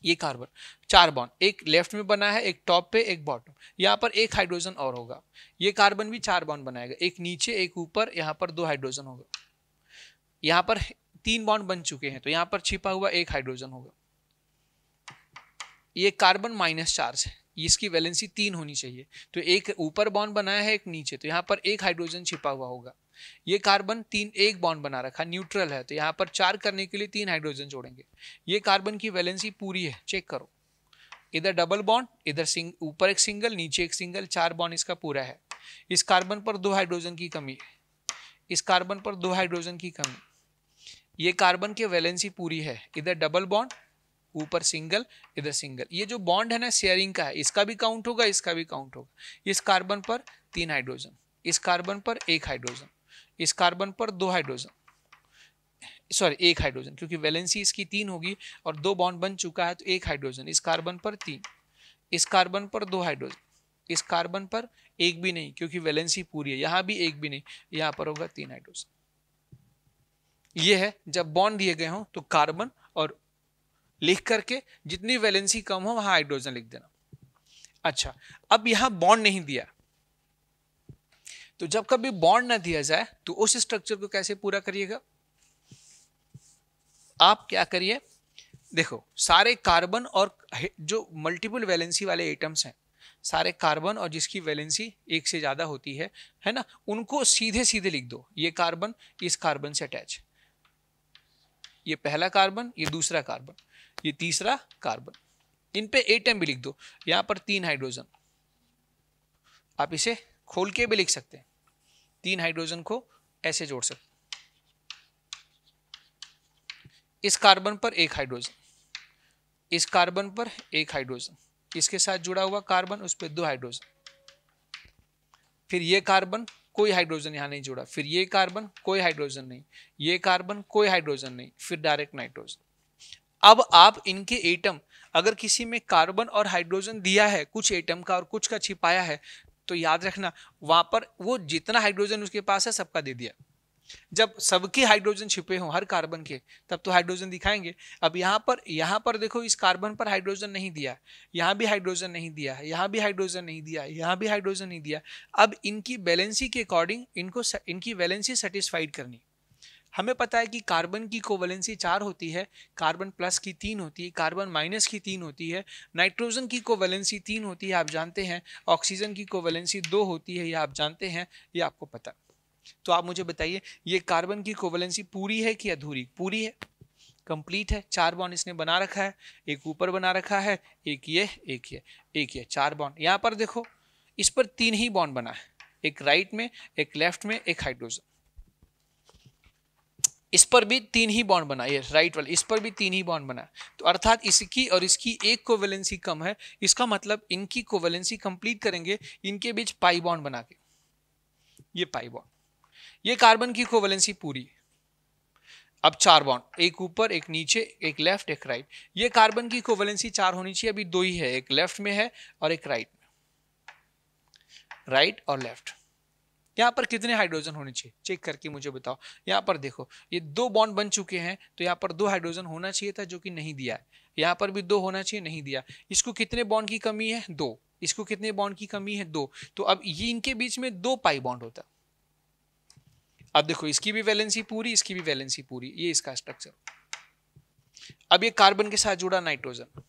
[SPEAKER 1] ये कार्बन चार बॉन्ड एक लेफ्ट में बना है एक टॉप पे एक बॉटम यहाँ पर एक हाइड्रोजन और होगा ये कार्बन भी चार बॉन्ड बनाएगा एक नीचे एक ऊपर यहाँ पर दो हाइड्रोजन होगा यहाँ पर तीन बॉन्ड बन चुके हैं तो यहाँ पर छिपा हुआ एक हाइड्रोजन होगा ये कार्बन माइनस चार्ज है इसकी वैलेंसी तीन होनी चाहिए तो एक ऊपर बॉन्ड बनाया है एक नीचे तो यहाँ पर एक हाइड्रोजन छिपा हुआ होगा ये कार्बन तीन एक बॉन्ड बना रखा न्यूट्रल है तो यहाँ पर चार करने के लिए तीन हाइड्रोजन जोड़ेंगे ये कार्बन की वैलेंसी पूरी है चेक करो इधर डबल बॉन्ड इधर सिंग ऊपर एक सिंगल नीचे एक सिंगल चार बॉन्ड इसका पूरा है इस कार्बन पर दो हाइड्रोजन की कमी है इस कार्बन पर दो हाइड्रोजन की कमी ये कार्बन की वैलेंसी पूरी है इधर डबल बॉन्ड ऊपर सिंगल इधर सिंगल ये जो बॉन्ड है ना शेयरिंग का है इसका भी काउंट होगा इसका भी काउंट होगा इस कार्बन पर तीन हाइड्रोजन इस कार्बन पर एक हाइड्रोजन इस कार्बन पर दो हाइड्रोजन सॉरी एक हाइड्रोजन क्योंकि वैलेंसी इसकी तीन होगी और दो बॉन्ड बन चुका है तो एक हाइड्रोजन इस कार्बन पर तीन इस कार्बन पर दो हाइड्रोजन इस कार्बन पर एक भी नहीं क्योंकि वैलेंसी पूरी है यहाँ भी एक भी नहीं यहाँ पर होगा तीन हाइड्रोजन ये है जब बॉन्ड दिए गए हों तो कार्बन और लिख करके जितनी वैलेंसी कम हो वहां हाइड्रोजन लिख देना अच्छा अब यहां बॉन्ड नहीं दिया तो जब कभी बॉन्ड ना दिया जाए तो उस स्ट्रक्चर को कैसे पूरा करिएगा आप क्या करिए देखो सारे कार्बन और जो मल्टीपल वैलेंसी वाले एटम्स हैं सारे कार्बन और जिसकी वैलेंसी एक से ज़्यादा होती है है ना उनको सीधे सीधे लिख दो ये कार्बन इस कार्बन से अटैच ये पहला कार्बन ये दूसरा कार्बन ये तीसरा कार्बन इन पे एटम भी लिख दो यहाँ पर तीन हाइड्रोजन आप इसे खोल के भी लिख सकते हैं तीन हाइड्रोजन को ऐसे जोड़ सकते इस कार्बन पर एक हाइड्रोजन इस कार्बन पर एक हाइड्रोजन इसके साथ जुड़ा हुआ कार्बन उस पर दो हाइड्रोजन फिर ये कार्बन कोई हाइड्रोजन यहाँ नहीं जुड़ा फिर ये कार्बन कोई हाइड्रोजन नहीं ये कार्बन कोई हाइड्रोजन नहीं फिर डायरेक्ट नाइट्रोजन अब आप इनके एटम अगर किसी में कार्बन और हाइड्रोजन दिया है कुछ एटम का और कुछ का छिपाया है तो याद रखना वहां पर वो जितना हाइड्रोजन उसके पास है सबका दे दिया जब सबके हाइड्रोजन छिपे हों हर कार्बन के तब तो हाइड्रोजन दिखाएंगे अब यहाँ पर यहाँ पर देखो इस कार्बन पर हाइड्रोजन नहीं दिया यहाँ भी हाइड्रोजन नहीं दिया है यहाँ भी हाइड्रोजन नहीं दिया यहाँ भी हाइड्रोजन नहीं दिया अब इनकी बैलेंसी के अकॉर्डिंग इनको इनकी वैलेंसी सेटिस्फाइड करनी हमें पता है कि कार्बन की कोवेलेंसी चार होती है कार्बन प्लस की तीन होती है कार्बन माइनस की तीन होती है नाइट्रोजन की कोवेलेंसी तीन होती है आप जानते हैं ऑक्सीजन की कोवेलेंसी दो होती है यह आप जानते हैं ये आपको पता है तो आप मुझे बताइए ये कार्बन की कोवलेंसी पूरी है कि अधूरी पूरी है कंप्लीट है चार बॉन्ड इसने बना रखा है एक ऊपर बना रखा है एक ये एक ये एक ये चार बॉन्ड यहाँ पर देखो इस पर तीन ही बॉन्ड बना है एक राइट में एक लेफ्ट में एक हाइड्रोजन इस पर भी तीन ही बॉन्ड बना ये राइट वाला इस पर भी तीन ही बॉन्ड बना तो अर्थात इसकी और इसकी एक कोवेलेंसी कम है इसका मतलब इनकी कोवेलेंसी कंप्लीट करेंगे इनके बीच पाई बॉन्ड बना के ये पाई बॉन्ड ये कार्बन की कोवेलेंसी पूरी अब चार बॉन्ड एक ऊपर एक नीचे एक लेफ्ट एक राइट ये कार्बन की कोवेलेंसी चार होनी चाहिए अभी दो ही है एक लेफ्ट में है और एक राइट में राइट और लेफ्ट यहाँ पर कितने हाइड्रोजन होने चाहिए चेक करके मुझे बताओ यहाँ पर देखो ये दो बॉन्ड बन चुके हैं तो यहाँ पर दो हाइड्रोजन होना चाहिए था जो कि नहीं दिया है यहां पर भी दो होना चाहिए नहीं दिया इसको कितने बॉन्ड की कमी है दो इसको कितने बॉन्ड की कमी है दो तो अब ये इनके बीच में दो पाई बॉन्ड होता है अब देखो इसकी भी वैलेंसी पूरी इसकी भी वैलेंसी पूरी ये इसका स्ट्रक्चर अब ये कार्बन के साथ जुड़ा नाइट्रोजन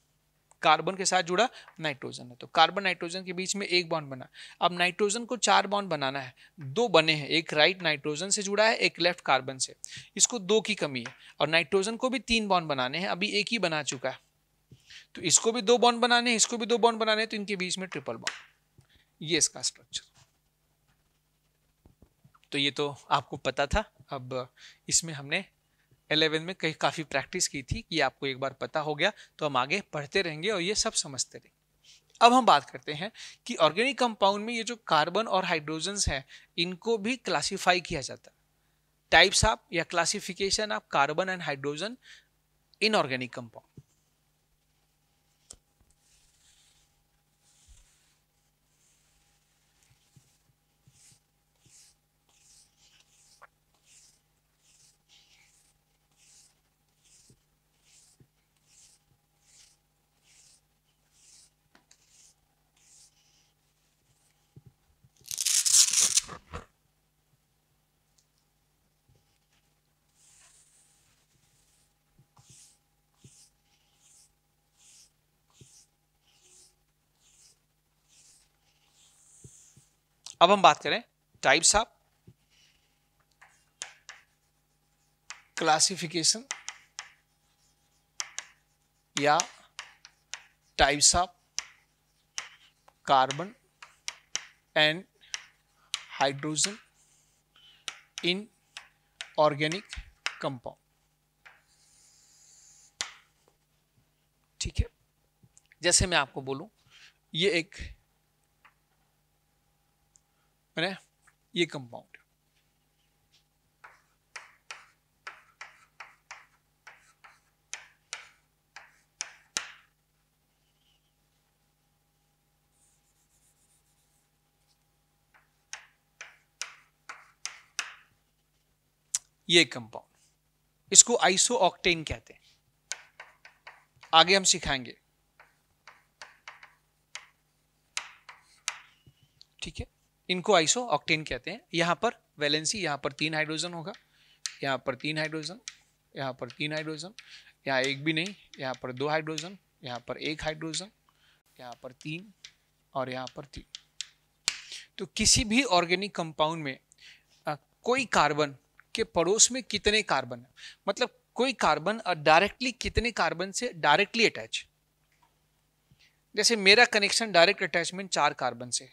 [SPEAKER 1] कार्बन के साथ जुड़ा नाइट्रोजन है तो कार्बन नाइट्रोजन के बीच में एक बॉन्ड बना अब नाइट्रोजन को चार बॉन्ड बनाना है दो बने हैं एक राइट नाइट्रोजन से जुड़ा है एक लेफ्ट कार्बन से इसको दो की कमी है और नाइट्रोजन को भी तीन बॉन्ड बनाने हैं अभी एक ही बना चुका है तो इसको भी दो बॉन्ड बनाने हैं इसको भी दो बॉन्ड बनाने हैं तो इनके बीच में ट्रिपल बॉन्ड ये इसका स्ट्रक्चर तो ये तो आपको पता था अब इसमें हमने एलेवन में कई काफ़ी प्रैक्टिस की थी कि आपको एक बार पता हो गया तो हम आगे पढ़ते रहेंगे और ये सब समझते रहेंगे अब हम बात करते हैं कि ऑर्गेनिक कंपाउंड में ये जो कार्बन और हाइड्रोजन्स हैं इनको भी क्लासीफाई किया जाता है टाइप्स आप या क्लासिफिकेशन आप carbon and hydrogen in organic compound अब हम बात करें टाइप्स ऑफ क्लासिफिकेशन या types of carbon and hydrogen in organic compound ठीक है जैसे मैं आपको बोलूं ये एक मैंने ये कंपाउंड ये कंपाउंड इसको आइसो ऑक्टेन कहते हैं आगे हम सिखाएंगे ठीक है इनको आइसो ऑक्टेन कहते हैं यहाँ पर वैलेंसी यहाँ पर तीन हाइड्रोजन होगा यहाँ पर तीन हाइड्रोजन यहाँ पर तीन हाइड्रोजन यहाँ एक भी नहीं यहाँ पर दो हाइड्रोजन यहाँ पर एक हाइड्रोजन यहाँ पर तीन और यहाँ पर तीन तो किसी भी ऑर्गेनिक कंपाउंड में आ, कोई कार्बन के पड़ोस में कितने कार्बन है मतलब कोई कार्बन डायरेक्टली कितने कार्बन से डायरेक्टली अटैच जैसे मेरा कनेक्शन डायरेक्ट अटैचमेंट चार कार्बन से है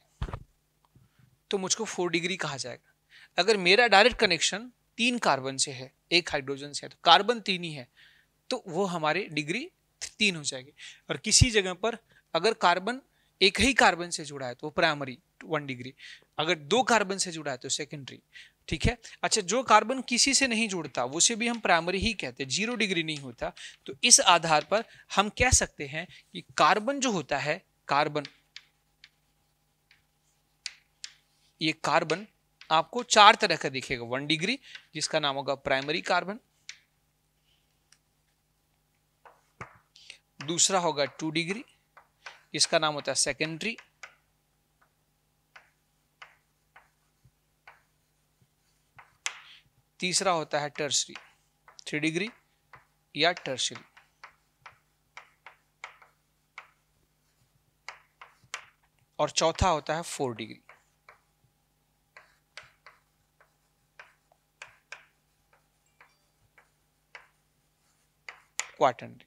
[SPEAKER 1] तो मुझको फोर डिग्री कहा जाएगा अगर मेरा डायरेक्ट कनेक्शन तीन कार्बन से है एक हाइड्रोजन से है तो कार्बन तीन ही है तो वो हमारे डिग्री तीन हो जाएगी और किसी जगह पर अगर कार्बन एक ही कार्बन से जुड़ा है तो प्राइमरी वन डिग्री अगर दो कार्बन से जुड़ा है तो सेकेंडरी ठीक है अच्छा जो कार्बन किसी से नहीं जुड़ता उसे भी हम प्राइमरी ही कहते हैं जीरो डिग्री नहीं होता तो इस आधार पर हम कह सकते हैं कि कार्बन जो होता है कार्बन ये कार्बन आपको चार तरह का दिखेगा वन डिग्री जिसका नाम होगा प्राइमरी कार्बन दूसरा होगा टू डिग्री इसका नाम होता है सेकेंडरी तीसरा होता है टर्सरी थ्री डिग्री या टर्सरी और चौथा होता है four degree quaternary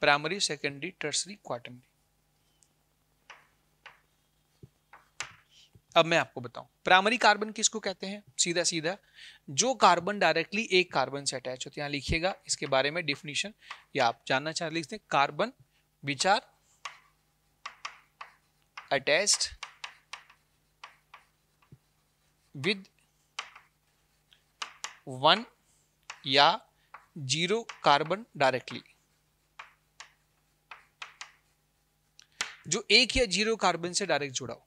[SPEAKER 1] primary secondary tertiary quaternary अब मैं आपको बताऊं प्राइमरी कार्बन किसको कहते हैं सीधा सीधा जो कार्बन डायरेक्टली एक कार्बन से अटैच होते हैं लिखिएगा इसके बारे में डिफिनीशन या आप जानना चाहते लिखते हैं carbon which are attached with one या जीरो कार्बन डायरेक्टली जो एक या जीरो कार्बन से डायरेक्ट जुड़ा हो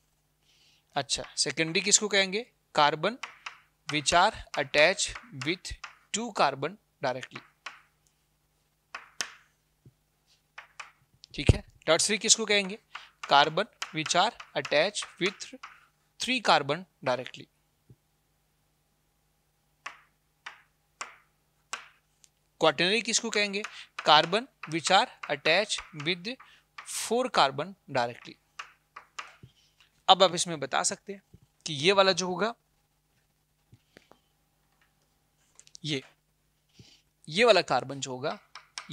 [SPEAKER 1] अच्छा सेकेंडरी किसको कहेंगे carbon which are attach with two carbon directly ठीक है टर्सरी किसको कहेंगे carbon which are attach with three carbon directly quaternary किसको कहेंगे carbon which are attach with four carbon directly अब आप इसमें बता सकते हैं कि ये वाला जो होगा ये ये वाला कार्बन जो होगा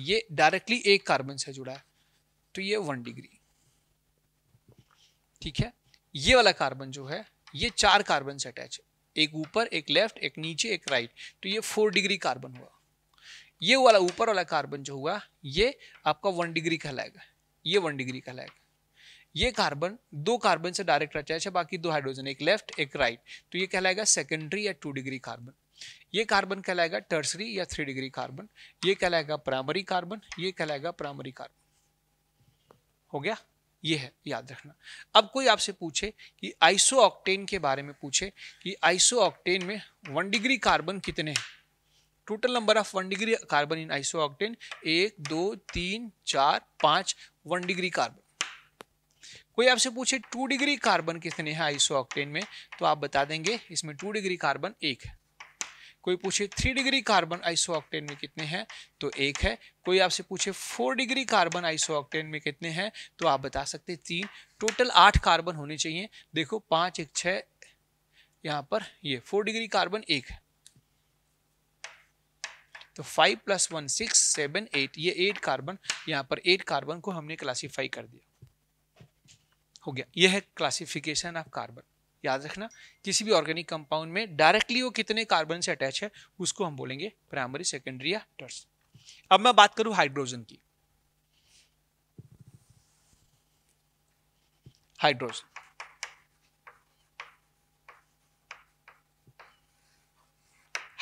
[SPEAKER 1] ये डायरेक्टली एक कार्बन से जुड़ा है तो ये वन डिग्री ठीक है ये वाला कार्बन जो है ये चार कार्बन से अटैच है एक ऊपर एक लेफ्ट एक नीचे एक राइट तो ये फोर डिग्री कार्बन हुआ ये वाला ऊपर वाला कार्बन जो हुआ ये आपका वन डिग्री कहलाएगा ये वन डिग्री कहलाएगा ये कार्बन दो कार्बन से डायरेक्ट अटैच है अच्छा, बाकी दो हाइड्रोजन एक लेफ्ट एक राइट तो ये कहलाएगा सेकेंडरी या टू डिग्री कार्बन ये कार्बन कहलाएगा टर्सरी या थ्री डिग्री कार्बन ये कहलाएगा प्राइमरी कार्बन ये कहलाएगा प्राइमरी कार्बन हो गया ये है याद रखना अब कोई आपसे पूछे कि आइसो ऑक्टेन के बारे में पूछे कि आइसो ऑक्टेन में वन डिग्री कार्बन कितने हैं total number of one degree carbon in isooctane एक दो तीन चार पाँच वन डिग्री कार्बन कोई आपसे पूछे टू डिग्री कार्बन कितने हैं आइसो ऑक्टेन में तो आप बता देंगे इसमें टू डिग्री कार्बन एक है कोई पूछे three degree carbon isooctane में कितने हैं तो एक है कोई आपसे पूछे four degree carbon isooctane में कितने हैं तो आप बता सकते हैं तीन टोटल आठ कार्बन होने चाहिए देखो पाँच एक छः यहाँ पर ये फोर डिग्री कार्बन एक है तो five plus one six seven eight ये एट कार्बन यहाँ पर एट कार्बन को हमने क्लासीफाई कर दिया हो गया यह है क्लासिफिकेशन ऑफ कार्बन याद रखना किसी भी ऑर्गेनिक कंपाउंड में डायरेक्टली वो कितने कार्बन से अटैच है उसको हम बोलेंगे प्राइमरी सेकेंडरी या टर्स अब मैं बात करूं हाइड्रोजन की हाइड्रोजन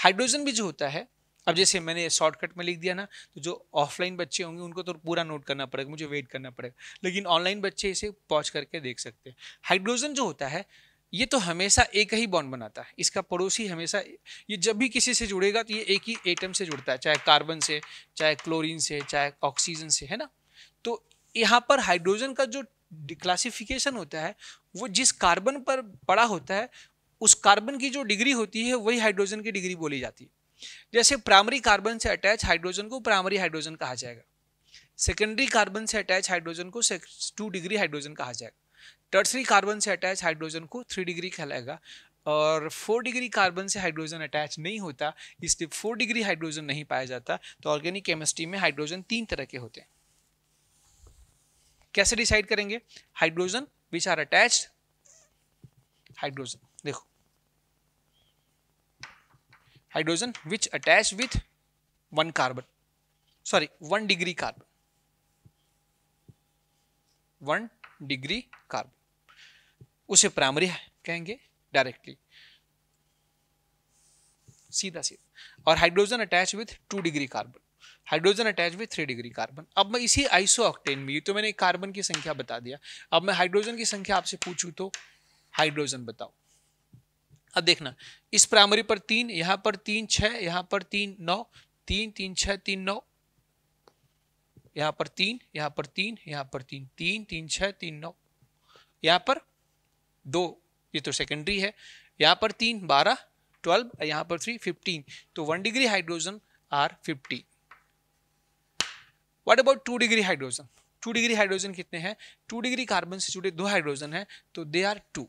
[SPEAKER 1] हाइड्रोजन भी जो होता है अब जैसे मैंने शॉर्टकट में लिख दिया ना तो जो ऑफलाइन बच्चे होंगे उनको तो पूरा नोट करना पड़ेगा मुझे वेट करना पड़ेगा लेकिन ऑनलाइन बच्चे इसे पॉज करके देख सकते हैं हाइड्रोजन जो होता है ये तो हमेशा एक ही बॉन्ड बनाता है इसका पड़ोसी हमेशा ये जब भी किसी से जुड़ेगा तो ये एक ही एटम से जुड़ता है चाहे कार्बन से चाहे क्लोरीन से चाहे ऑक्सीजन से है ना तो यहाँ पर हाइड्रोजन का जो डिक्लासिफिकेशन होता है वो जिस कार्बन पर पड़ा होता है उस कार्बन की जो डिग्री होती है वही हाइड्रोजन की डिग्री बोली जाती है जैसे प्राइमरी कार्बन से अटैच हाइड्रोजन को प्राइमरी हाइड्रोजन कहा जाएगा सेकेंडरी कार्बन से अटैच हाइड्रोजन को टू डिग्री हाइड्रोजन कहा जाएगा टर्सरी कार्बन से अटैच हाइड्रोजन को थ्री डिग्री कहलाएगा और फोर डिग्री कार्बन से हाइड्रोजन अटैच नहीं होता इसलिए फोर डिग्री हाइड्रोजन नहीं पाया जाता तो ऑर्गेनिक केमिस्ट्री में हाइड्रोजन तीन तरह के होते हैं कैसे डिसाइड करेंगे hydrogen which are attach hydrogen देखो hydrogen which attach with one carbon sorry one degree carbon one degree carbon उसे प्राइमरी कहेंगे डायरेक्टली सीधा सीधा और hydrogen attach with two degree carbon hydrogen attach with three degree carbon अब मैं इसी आइसो ऑक्टेन में तो मैंने कार्बन की संख्या बता दिया अब मैं हाइड्रोजन की संख्या आपसे पूछूं तो हाइड्रोजन बताओ अब देखना इस प्राइमरी पर तीन यहाँ पर तीन छह यहाँ पर तीन नौ तीन तीन छ तीन नौ यहाँ पर तीन यहाँ पर तीन यहाँ पर तीन तीन तीन छ तीन नौ यहाँ पर दो ये तो सेकेंडरी है यहाँ पर तीन बारह ट्वेल्व यहाँ पर थ्री फिफ्टीन तो one degree hydrogen are fifty what about two degree hydrogen two degree hydrogen कितने हैं टू डिग्री कार्बन से जुड़े दो हाइड्रोजन हैं तो they are two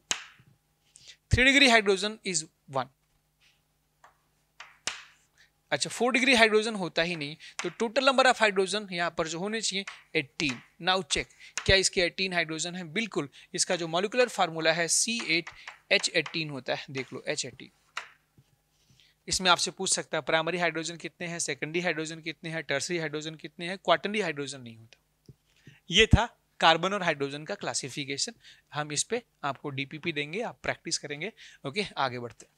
[SPEAKER 1] three degree hydrogen is one अच्छा फोर डिग्री हाइड्रोजन होता ही नहीं तो टोटल नंबर ऑफ हाइड्रोजन यहाँ पर जो होने चाहिए एट्टीन नाउ चेक क्या इसके एट्टीन हाइड्रोजन है बिल्कुल इसका जो मॉलिकुलर फार्मूला है सी एट एच एट्टीन होता है देख लो एच एट्टीन इसमें आपसे पूछ सकता है प्राइमरी हाइड्रोजन कितने हैं सेकेंडरी हाइड्रोजन कितने हैं टर्सरी हाइड्रोजन कितने हैं क्वार्टनरी हाइड्रोजन नहीं होता ये था कार्बन और हाइड्रोजन का क्लासिफिकेशन हम इस पर आपको डीपीपी देंगे आप प्रैक्टिस करेंगे ओके आगे बढ़ते हैं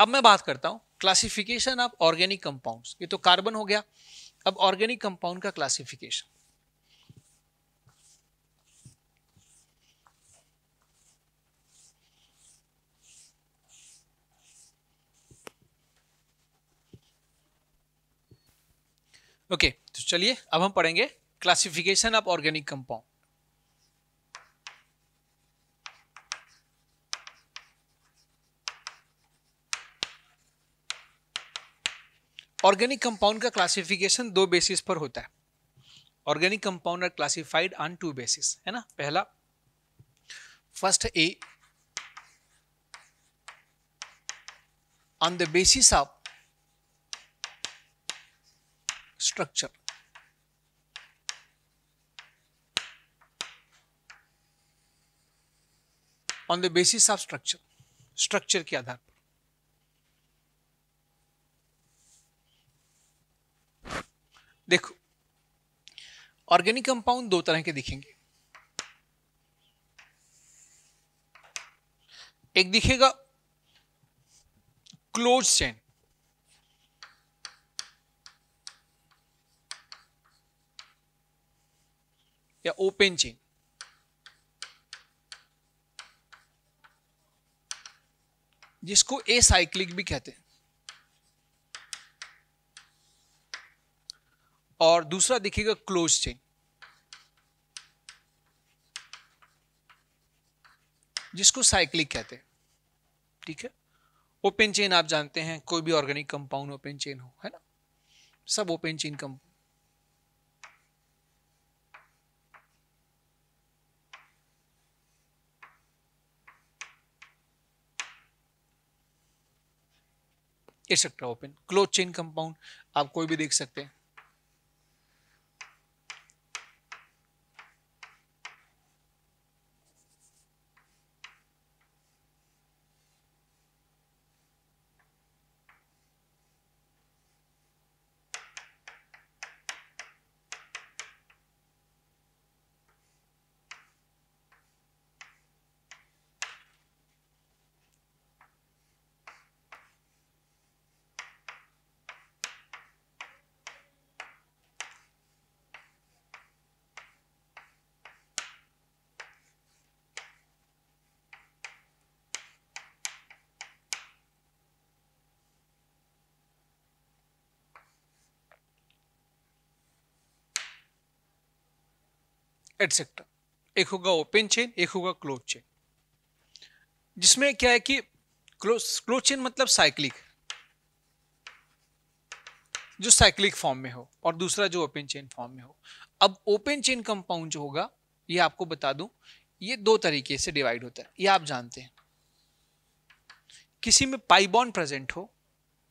[SPEAKER 1] अब मैं बात करता हूं क्लासिफिकेशन ऑफ ऑर्गेनिक कंपाउंड्स ये तो कार्बन हो गया अब ऑर्गेनिक कंपाउंड का क्लासिफिकेशन ओके तो चलिए अब हम पढ़ेंगे classification of organic compound organic compound का क्लासिफिकेशन दो बेसिस पर होता है organic compound are classified on two basis है ना पहला first A on the basis of structure. On the basis of structure structure के आधार पर देखो ऑर्गेनिक कंपाउंड दो तरह के दिखेंगे एक दिखेगा क्लोज चेन या ओपन चेन जिसको ए साइक्लिक भी कहते हैं और दूसरा देखिएगा क्लोज चेन जिसको साइक्लिक कहते हैं ठीक है ओपन चेन आप जानते हैं कोई भी ऑर्गेनिक कंपाउंड ओपन चेन हो है ना सब open chain compound etcetera open close chain compound आप कोई भी देख सकते हैं एटसेट्रा एक होगा ओपन चेन एक होगा क्लोज चेन जिसमें क्या है कि क्लोज क्लोज चेन मतलब साइक्लिक जो साइक्लिक फॉर्म में हो और दूसरा जो ओपन चेन फॉर्म में हो अब ओपन चेन कंपाउंड जो होगा ये आपको बता दूं ये दो तरीके से डिवाइड होता है ये आप जानते हैं किसी में पाइबॉन प्रेजेंट हो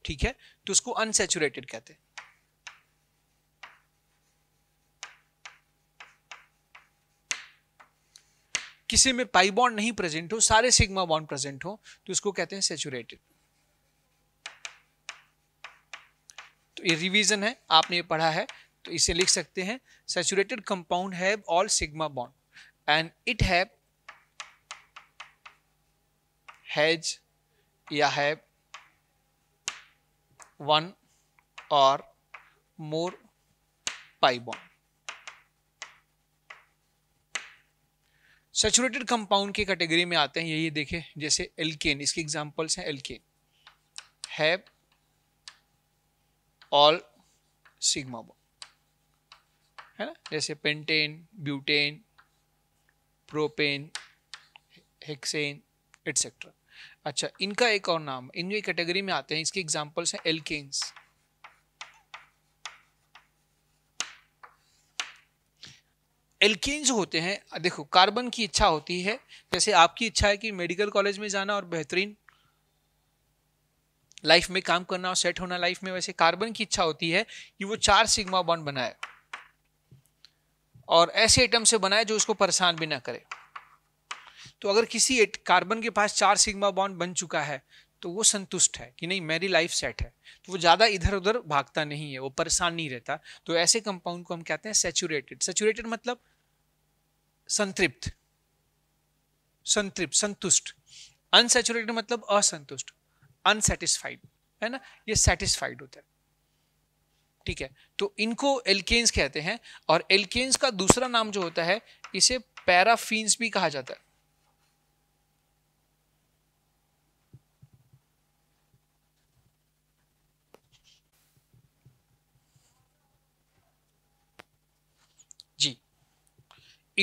[SPEAKER 1] ठीक है तो उसको अनसेचुरेटेड कहते हैं किसी में पाई बॉन्ड नहीं प्रेजेंट हो सारे सिग्मा बॉन्ड प्रेजेंट हो तो इसको कहते हैं सेचुरेटेड तो ये रिवीजन है आपने ये पढ़ा है तो इसे लिख सकते हैं saturated compound have all sigma bond and it have has या have one or more pi bond saturated compound की कैटेगरी में आते हैं यही देखे जैसे एल्केन इसके एग्जांपल्स हैं alkane have all sigma bond है ना जैसे pentane butane propane hexane etcetera अच्छा इनका एक और नाम इनकी कैटेगरी में आते हैं इसके एग्जांपल्स हैं एल्केन्स एल्किन्स होते हैं देखो कार्बन की इच्छा होती है जैसे आपकी इच्छा है कि मेडिकल कॉलेज में जाना और बेहतरीन लाइफ में काम करना और सेट होना लाइफ में वैसे कार्बन की इच्छा होती है कि वो चार सिग्मा बॉन्ड बनाए और ऐसे एटम से बनाए जो उसको परेशान भी ना करे तो अगर किसी कार्बन के पास चार सिग्मा बॉन्ड बन चुका है तो वो संतुष्ट है कि नहीं मेरी लाइफ सेट है तो वो ज़्यादा इधर उधर भागता नहीं है वो परेशान नहीं रहता तो ऐसे कंपाउंड को हम कहते हैं सेचुरेटेड सेचुरेटेड मतलब संतृप्त संतृप्त संतुष्ट अनसेचुरेटेड मतलब असंतुष्ट अनसेटिस्फाइड है ना ये सेटिस्फाइड होता है ठीक है तो इनको एल्केन्स कहते हैं और एल्केन्स का दूसरा नाम जो होता है इसे पैराफीन्स भी कहा जाता है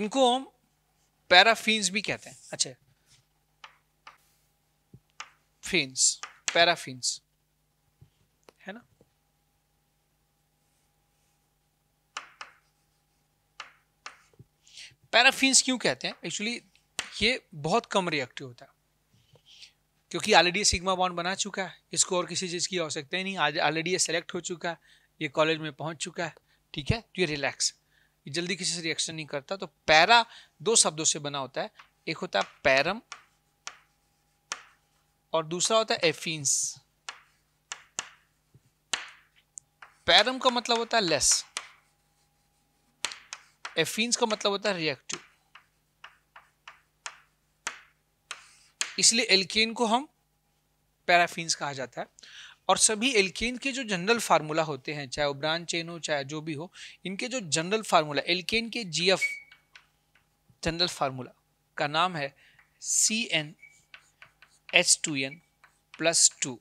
[SPEAKER 1] इनको हम पैराफीन्स भी कहते हैं अच्छा फीन्स पैराफीन्स है ना पैराफीन्स क्यों कहते हैं एक्चुअली ये बहुत कम रिएक्टिव होता है क्योंकि ऑलरेडी सिग्मा बॉन्ड बना चुका है इसको और किसी चीज़ की आवश्यकता ही नहीं ऑलरेडी ये सेलेक्ट हो चुका है ये कॉलेज में पहुंच चुका है ठीक है तो ये रिलैक्स ये जल्दी किसी से रिएक्शन नहीं करता तो पैरा दो शब्दों से बना होता है एक होता है पैरम और दूसरा होता है एफिन्स पैरम का मतलब होता है लेस एफिन्स का मतलब होता है रिएक्टिव इसलिए एल्केन को हम पैराफिन्स कहा जाता है और सभी एल्केन के जो जनरल फार्मूला होते हैं चाहे वो ब्रांच चेन हो चाहे जो भी हो इनके जो जनरल फार्मूला एल्केन के जीएफ जनरल फार्मूला का नाम है C N H two N plus two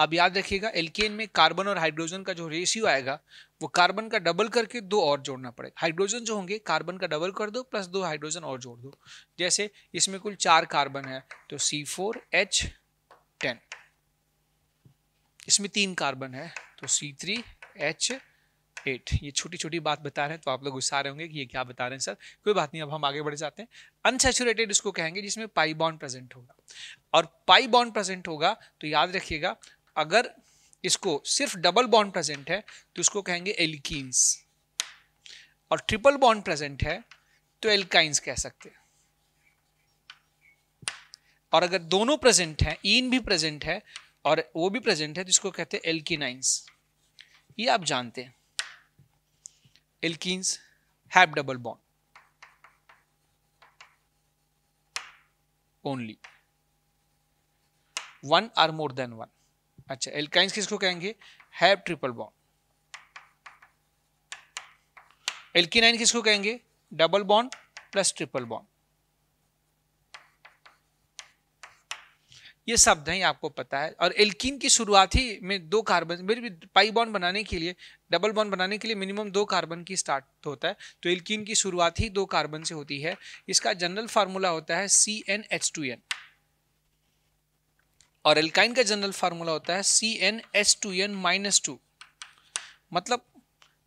[SPEAKER 1] आप याद रखिएगा एल्केन में कार्बन और हाइड्रोजन का जो रेशियो आएगा वो कार्बन का डबल करके दो और जोड़ना पड़ेगा हाइड्रोजन जो होंगे कार्बन का डबल कर दो प्लस दो हाइड्रोजन और जोड़ दो जैसे इसमें कुल चार कार्बन है तो सी फोर एच टेन इसमें तीन कार्बन है तो सी थ्री एच एट ये छोटी छोटी बात बता रहे हैं तो आप लोग गुस्सा रहे होंगे कि ये क्या बता रहे हैं सर कोई बात नहीं अब हम आगे बढ़ जाते हैं अनसेचुरेटेड इसको कहेंगे जिसमें पाई बॉन्ड प्रेजेंट होगा और पाई बॉन्ड प्रेजेंट होगा तो याद रखिएगा अगर इसको सिर्फ डबल बॉन्ड प्रेजेंट है तो इसको कहेंगे एल्कीन्स और ट्रिपल बॉन्ड प्रेजेंट है तो एल्काइंस कह सकते हैं और अगर दोनों प्रेजेंट हैं इन भी प्रेजेंट है और वो भी प्रेजेंट है जिसको कहते हैं एल्किनाइंस ये आप जानते हैं alkenes have double bond only one or more than one अच्छा एल्काइंस किसको कहेंगे हैव ट्रिपल बॉन्ड एल्किनाइन किसको कहेंगे double bond plus triple bond ये शब्द हैं आपको पता है और एल्किन की शुरुआत ही में दो कार्बन मेरे भी पाई बॉन्ड बनाने के लिए डबल बॉन्ड बनाने के लिए मिनिमम दो कार्बन की स्टार्ट होता है तो एल्किन की शुरुआत ही दो कार्बन से होती है इसका जनरल फार्मूला होता है C N H two N और एल्काइन का जनरल फार्मूला होता है C N H two N minus two मतलब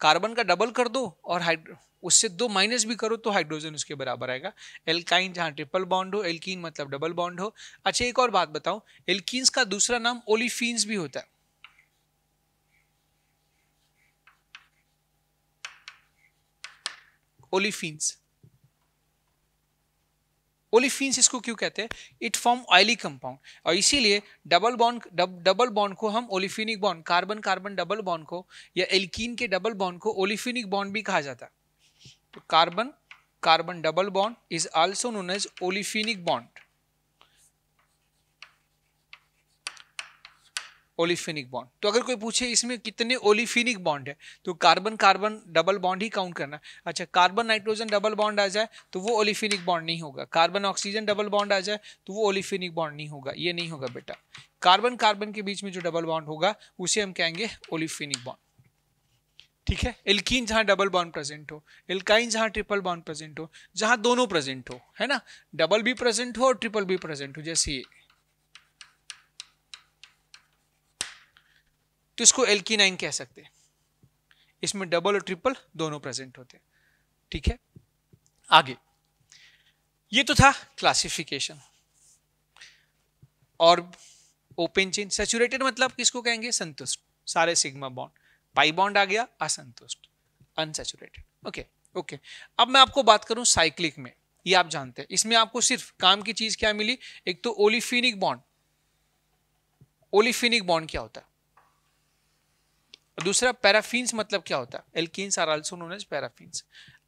[SPEAKER 1] कार्बन का डबल कर दो और हाइड्रो उससे दो माइनस भी करो तो हाइड्रोजन उसके बराबर आएगा एल्काइन जहाँ ट्रिपल बॉन्ड हो एल्किन मतलब डबल बॉन्ड हो अच्छा एक और बात बताओ एल्किस का दूसरा नाम ओलिफिन्स भी होता है ओलिफिन्स ओलिफिन्स इसको क्यों कहते हैं इट फॉर्म ऑयली कंपाउंड और इसीलिए डबल बॉन्ड डबल बॉन्ड को हम olefinic bond carbon carbon double bond को या एल्कीन के डबल बॉन्ड को ओलिफिनिक बॉन्ड भी कहा जाता है तो carbon carbon double bond is also known as olefinic bond olefinic bond तो अगर कोई पूछे इसमें कितने ओलिफिनिक बॉन्ड है तो कार्बन कार्बन डबल बॉन्ड ही काउंट करना अच्छा कार्बन नाइट्रोजन डबल बॉन्ड आ जाए तो वो ओलिफिनिक बॉन्ड नहीं होगा कार्बन ऑक्सीजन डबल बॉन्ड आ जाए तो वो ओलिफिनिक बॉन्ड नहीं होगा ये नहीं होगा बेटा कार्बन कार्बन के बीच में जो डबल बॉन्ड होगा उसे हम कहेंगे ओलिफिनिक बॉन्ड ठीक है एल्कीन जहां डबल बॉन्ड प्रेजेंट हो एल्काइन जहां ट्रिपल बॉन्ड प्रेजेंट हो जहां दोनों प्रेजेंट हो है ना डबल भी प्रेजेंट हो और ट्रिपल भी प्रेजेंट हो जैसे ये तो इसको एल्कीनाइन कह सकते हैं इसमें डबल और ट्रिपल दोनों प्रेजेंट होते हैं ठीक है आगे ये तो था क्लासिफिकेशन और ओपन चेन सेचुरेटेड मतलब किसको कहेंगे संतुष्ट सारे सिग्मा बॉन्ड पाई बॉन्ड आ गया असंतुष्ट अनसेचुरेटेड ओके ओके अब मैं आपको बात करूं साइक्लिक में ये आप जानते हैं इसमें आपको सिर्फ काम की चीज क्या मिली एक तो ओलिफिनिक बॉन्ड ओलिफिनिक बॉन्ड क्या होता है दूसरा पैराफिन्स मतलब क्या होता है alkenes are also known as paraffins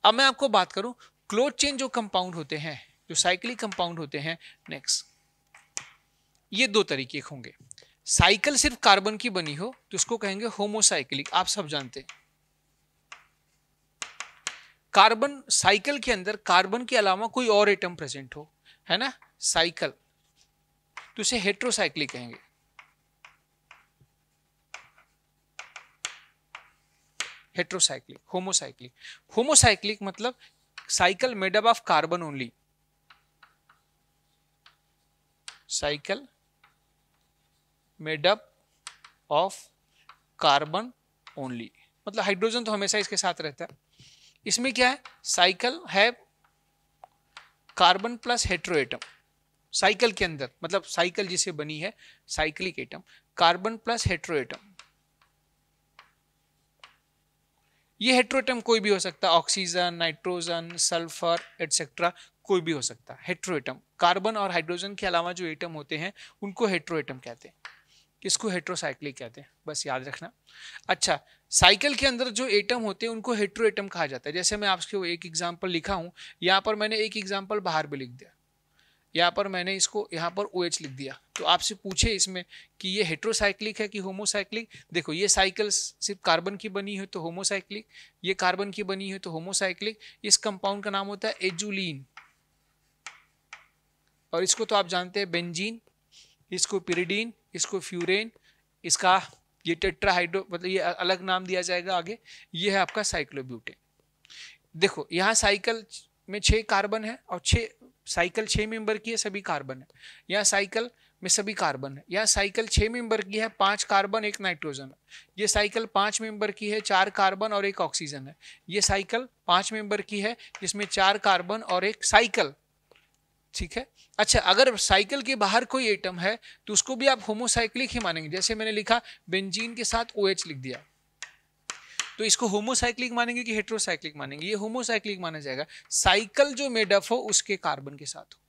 [SPEAKER 1] अब मैं आपको बात करूं क्लोज चेन जो कंपाउंड होते हैं जो साइक्लिक कंपाउंड होते हैं नेक्स्ट ये दो तरीके होंगे साइकिल सिर्फ कार्बन की बनी हो तो उसको कहेंगे होमोसाइक्लिक आप सब जानते हैं कार्बन साइकिल के अंदर कार्बन के अलावा कोई और एटम प्रेजेंट हो है ना साइकिल तो उसे हेट्रोसाइक्लिक कहेंगे हेट्रोसाइक्लिक होमोसाइक्लिक होमोसाइक्लिक मतलब cycle made up of carbon only cycle made up of carbon only मतलब हाइड्रोजन तो हमेशा इसके साथ रहता है इसमें क्या है साइकिल है कार्बन प्लस हेट्रोएटम साइकिल के अंदर मतलब साइकिल जिसे बनी है cyclic atom carbon plus heteroatom ये हेट्रोएटम कोई भी हो सकता है ऑक्सीजन नाइट्रोजन सल्फर एटसेट्रा कोई भी हो सकता है हेट्रोएटम कार्बन और हाइड्रोजन के अलावा जो एटम होते हैं उनको हेट्रोएटम कहते हैं इसको हेट्रोसाइक्लिक कहते हैं बस याद रखना अच्छा साइकिल के अंदर जो एटम होते हैं उनको हेट्रो एटम कहा जाता है जैसे मैं आपके एक एग्जाम्पल लिखा हूँ यहाँ पर मैंने एक एग्जाम्पल बाहर भी लिख दिया यहाँ पर मैंने इसको यहाँ पर ओ OH लिख दिया तो आपसे पूछे इसमें कि ये हेट्रोसाइक्लिक है कि होमोसाइक्लिक देखो ये साइकिल सिर्फ कार्बन की बनी है तो होमोसाइक्लिक ये कार्बन की बनी है तो होमोसाइक्लिक इस कंपाउंड का नाम होता है एजुलीन और इसको तो आप जानते हैं बेंजीन इसको पिरीडीन इसको फ्यूरेन इसका ये टेट्राहाइड्रो मतलब ये अलग नाम दिया जाएगा आगे ये है आपका साइक्लोब्यूटेन देखो यहाँ साइकिल में छः कार्बन है और छः साइकिल छः मेंबर की है सभी कार्बन है यहाँ साइकिल में सभी कार्बन है यहाँ साइकिल छः मेंबर की है पांच कार्बन एक नाइट्रोजन है ये साइकिल पांच मेंबर की है चार कार्बन और एक ऑक्सीजन है ये साइकिल पांच मेंबर की है जिसमें चार कार्बन और एक साइकिल ठीक है अच्छा अगर साइकिल के बाहर कोई एटम है तो उसको भी आप होमोसाइक्लिक ही मानेंगे जैसे मैंने लिखा बेंजीन के साथ ओ OH लिख दिया तो इसको होमोसाइक्लिक मानेंगे कि हेट्रोसाइक्लिक मानेंगे ये होमोसाइक्लिक माना जाएगा साइकिल जो मेडअप हो उसके कार्बन के साथ हो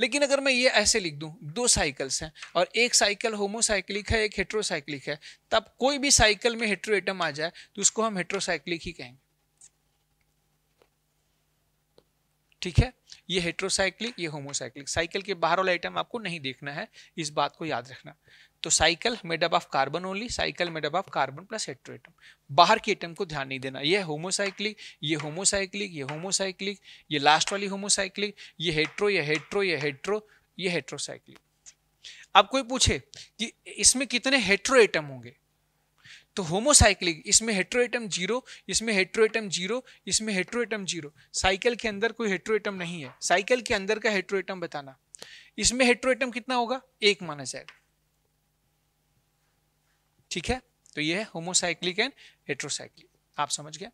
[SPEAKER 1] लेकिन अगर मैं ये ऐसे लिख दूं दो साइकिल्स हैं और एक साइकिल होमोसाइक्लिक है एक हेट्रोसाइक्लिक है तब कोई भी साइकिल में हेट्रो एटम आ जाए तो उसको हम हेट्रोसाइक्लिक ही कहेंगे ठीक है ये हेट्रोसाइक्लिक ये होमोसाइक्लिक साइकिल के बाहर वाला आइटम आपको नहीं देखना है इस बात को याद रखना तो cycle up of carbon only cycle up of carbon plus hetero atom बाहर के आइटम को ध्यान नहीं देना ये होमोसाइक्लिक ये होमोसाइक्लिक ये होमोसाइक्लिक ये लास्ट वाली होमोसाइक्लिक ये हेट्रो ये हेट्रो ये हेट्रो ये हेट्रोसाइक्लिक अब कोई पूछे कि इसमें कितने हेट्रो आइटम होंगे तो होमोसाइक्लिक इसमें हेट्रोएटम जीरो इसमें हेट्रोएटम जीरो इसमें हेट्रोएटम जीरो साइकिल के अंदर कोई हेट्रोएटम नहीं है साइकिल के अंदर का हेट्रोएटम बताना इसमें हेट्रोएटम कितना होगा एक माना जाएगा ठीक है तो ये है होमोसाइक्लिक एंड हेट्रोसाइक्लिक आप समझ गए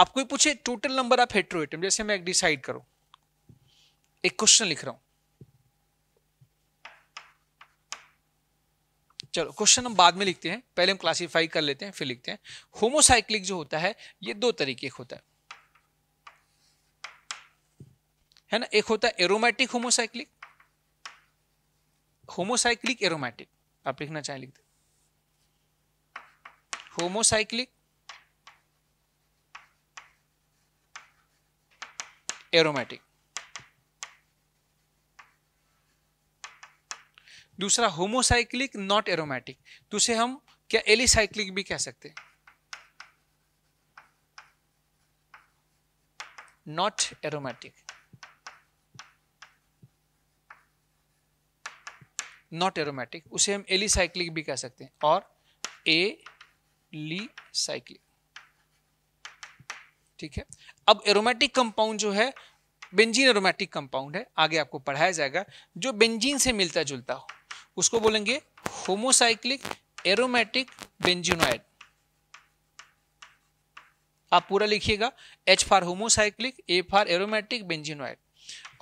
[SPEAKER 1] आप कोई पूछे टोटल नंबर ऑफ हेट्रोएटम जैसे मैं एक डिसाइड करूं एक क्वेश्चन लिख रहा हूं चलो क्वेश्चन हम बाद में लिखते हैं पहले हम क्लासीफाई कर लेते हैं फिर लिखते हैं होमोसाइक्लिक जो होता है ये दो तरीके का होता है है ना एक होता है एरोमेटिक होमोसाइक्लिक होमोसाइक्लिक एरोमेटिक आप लिखना चाहें लिखते होमोसाइक्लिक एरोमेटिक दूसरा होमोसाइक्लिक नॉट एरोमैटिक दूसरे हम क्या एलिसाइक्लिक भी कह सकते हैं नॉट एरोमैटिक नॉट एरोमेटिक उसे हम एलिसाइक्लिक भी कह सकते हैं और ए ली साइक्लिक ठीक है अब एरोमेटिक कंपाउंड जो है बेंजीन एरोमेटिक कंपाउंड है आगे आपको पढ़ाया जाएगा जो बेंजीन से मिलता जुलता हो उसको बोलेंगे होमोसाइक्लिक एरोमेटिक बेंजिनोइड आप पूरा लिखिएगा H for homocyclic A for aromatic benzenoid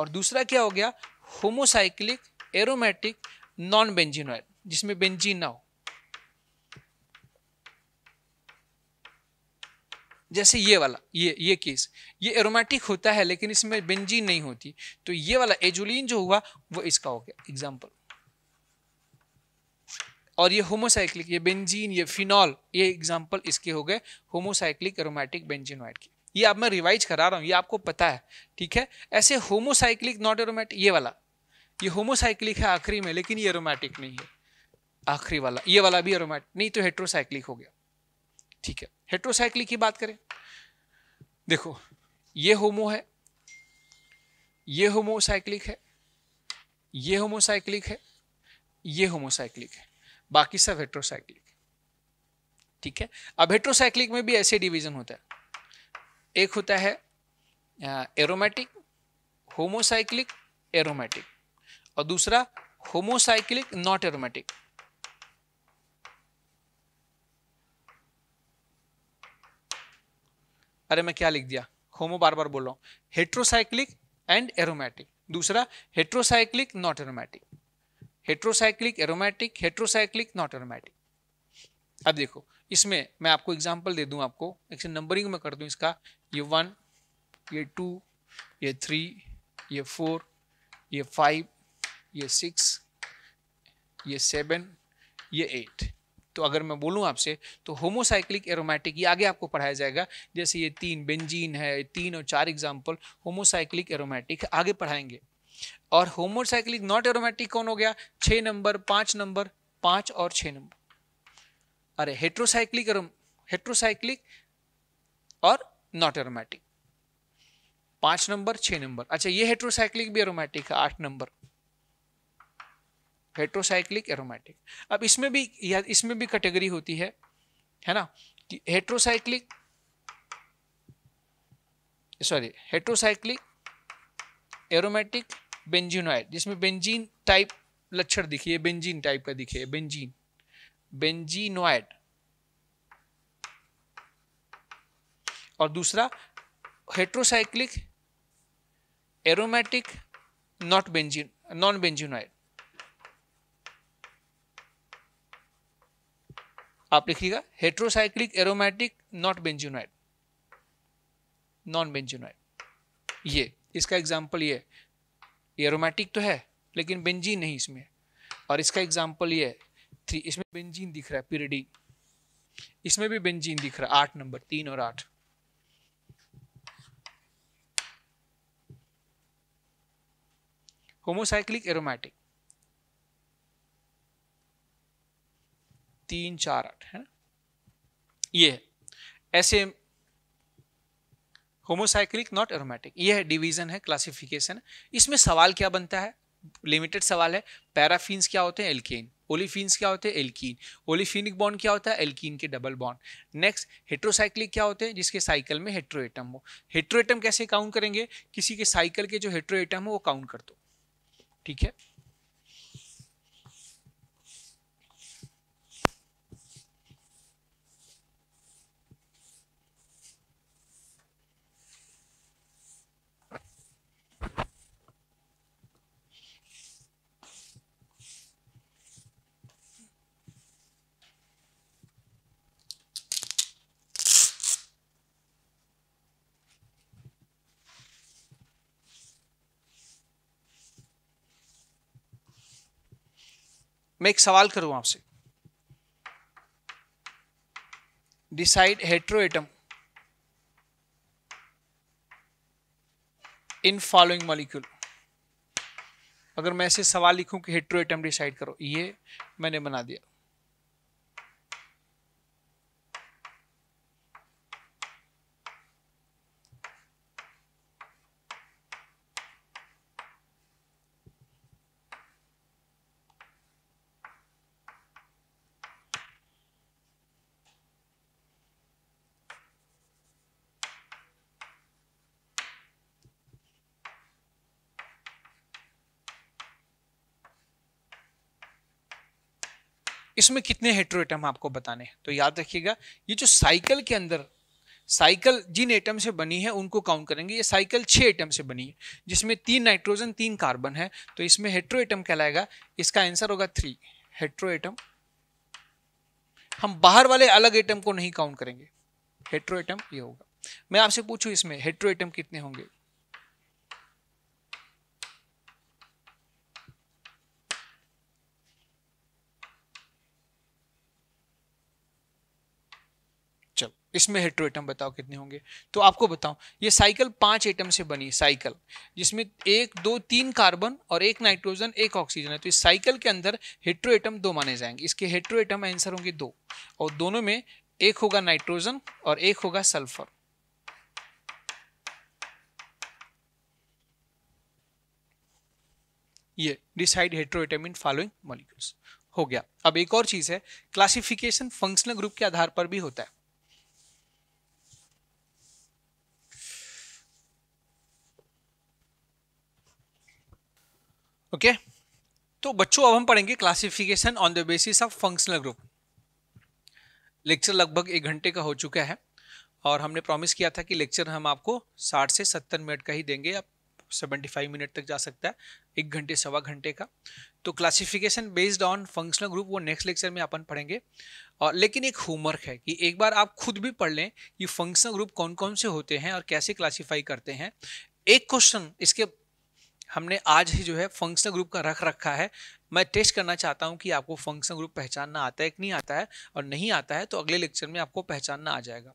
[SPEAKER 1] और दूसरा क्या हो गया होमोसाइक्लिक एरोमेटिक नॉन बेंजिनोइड जिसमें बेंजीन ना हो जैसे ये वाला ये ये केस ये एरोमेटिक होता है लेकिन इसमें बेंजीन नहीं होती तो ये वाला एजुलिन जो हुआ वो इसका हो गया एग्जाम्पल और ये होमोसाइक्लिक ये बेंजीन ये फिनॉल ये एग्जाम्पल इसके हो गए होमोसाइक्लिक एरोमेटिक बेंजीनोइड की ये आप मैं रिवाइज करा रहा हूँ ये आपको पता है ठीक है ऐसे होमोसाइक्लिक नॉट एरोमेटिक ये वाला ये होमोसाइक्लिक है आखिरी में लेकिन ये एरोमेटिक नहीं है आखिरी वाला ये वाला भी एरोमेटिक नहीं तो हेट्रोसाइक्लिक हो गया ठीक है हेट्रोसाइक्लिक की बात करें देखो ये होमो है ये होमोसाइक्लिक है ये होमोसाइक्लिक है ये होमोसाइक्लिक है बाकी सब हेट्रोसाइक्लिक ठीक है अब हेट्रोसाइक्लिक में भी ऐसे डिवीजन होता है एक होता है एरोमेटिक होमोसाइक्लिक एरोमेटिक और दूसरा होमोसाइक्लिक नॉट एरोमेटिक अरे मैं क्या लिख दिया होमो बार बार बोल रहा हूं हेट्रोसाइक्लिक एंड एरोमेटिक दूसरा heterocyclic not aromatic heterocyclic aromatic heterocyclic not aromatic अब देखो इसमें मैं आपको एग्जाम्पल दे दूँ आपको एक नंबरिंग में कर दूँ इसका ये वन ये टू ये थ्री ये फोर ये फाइव ये सिक्स ये सेवन ये एट तो अगर मैं बोलूँ आपसे तो होमोसाइक्लिक एरोमेटिक ये आगे आपको पढ़ाया जाएगा जैसे ये तीन बेंजीन है तीन और चार एग्जाम्पल होमोसाइक्लिक एरोमेटिक आगे पढ़ाएंगे और होमोसाइक्लिक नॉट एरोमेटिक कौन हो गया छ नंबर पांच नंबर पांच और छ नंबर अरे हेट्रोसाइक्लिक हेट्रोसाइक्लिक और नॉट एरोमेटिक पांच नंबर छ नंबर अच्छा ये हेट्रोसाइक्लिक भी एरोमेटिक है आठ नंबर हेट्रोसाइक्लिक एरोमेटिक अब इसमें भी या इसमें भी कैटेगरी होती है है ना कि heterocyclic sorry heterocyclic aromatic benzenoid जिसमें बेंजीन टाइप लक्षण दिखिए बेंजीन टाइप का दिखिए बेंजीन बेंजीनोइड और दूसरा heterocyclic aromatic not benzene non benzenoid आप लिखिएगा heterocyclic aromatic not benzenoid non benzenoid ये इसका एग्जाम्पल ये ये एरोमेटिक तो है लेकिन बेंजीन नहीं इसमें और इसका एग्जाम्पल ये थ्री इसमें बेंजीन दिख रहा है पीरडी इसमें भी बेंजीन दिख रहा है आठ नंबर तीन और आठ होमोसाइक्लिक एरोमेटिक तीन चार आठ है ना ये है ऐसे होमोसाइक्लिक नॉट एरोमेटिक ये है डिवीजन है क्लासिफिकेशन इसमें सवाल क्या बनता है लिमिटेड सवाल है पैराफिन्स क्या होते हैं एल्केन ओलिफिन्स क्या होते हैं एल्कीन ओलिफिनिक बॉन्ड क्या होता है एल्कीन के डबल बॉन्ड नेक्स्ट हेट्रोसाइक्लिक क्या होते हैं जिसके साइकिल में हेट्रोएटम हो हेट्रोएटम कैसे काउंट करेंगे किसी के साइकिल के जो हेट्रोएटम हो वो काउंट कर दो ठीक है मैं एक सवाल करूं आपसे decide hetero atom in following molecule अगर मैं ऐसे सवाल लिखूं कि हेट्रो एटम डिसाइड करो ये मैंने बना दिया इसमें कितने हेट्रो एटम आपको बताने हैं तो याद रखिएगा ये जो साइकिल के अंदर साइकिल जिन एटम से बनी है उनको काउंट करेंगे ये साइकिल छः एटम से बनी है जिसमें तीन नाइट्रोजन तीन कार्बन है तो इसमें हेट्रो एटम कहलाएगा इसका आंसर होगा थ्री हेट्रो एटम हम बाहर वाले अलग एटम को नहीं काउंट करेंगे हेट्रो एटम ये होगा मैं आपसे पूछूं इसमें हेट्रो एटम कितने होंगे इसमें हेट्रो एटम बताओ कितने होंगे तो आपको बताऊं ये साइकिल पांच एटम से बनी साइकिल जिसमें एक दो तीन कार्बन और एक नाइट्रोजन एक ऑक्सीजन है तो इस साइकिल के अंदर हेट्रो एटम दो माने जाएंगे इसके हेट्रो एटम आंसर होंगे दो और दोनों में एक होगा नाइट्रोजन और एक होगा सल्फर ये decide hetero atom in following molecules हो गया अब एक और चीज है क्लासिफिकेशन फंक्शनल ग्रुप के आधार पर भी होता है ओके तो बच्चों अब हम पढ़ेंगे classification on the basis of functional group lecture लगभग एक घंटे का हो चुका है और हमने प्रॉमिस किया था कि लेक्चर हम आपको 60 से 70 मिनट का ही देंगे आप 75 मिनट तक जा सकता है एक घंटे सवा घंटे का तो classification based on functional group वो नेक्स्ट लेक्चर में अपन पढ़ेंगे और लेकिन एक होमवर्क है कि एक बार आप खुद भी पढ़ लें कि फंक्शनल ग्रुप कौन कौन से होते हैं और कैसे क्लासीफाई करते हैं एक क्वेश्चन इसके हमने आज ही जो है फंक्शनल ग्रुप का रख रखा है मैं टेस्ट करना चाहता हूं कि आपको फंक्शनल ग्रुप पहचानना आता है कि नहीं आता है और नहीं आता है तो अगले लेक्चर में आपको पहचानना आ जाएगा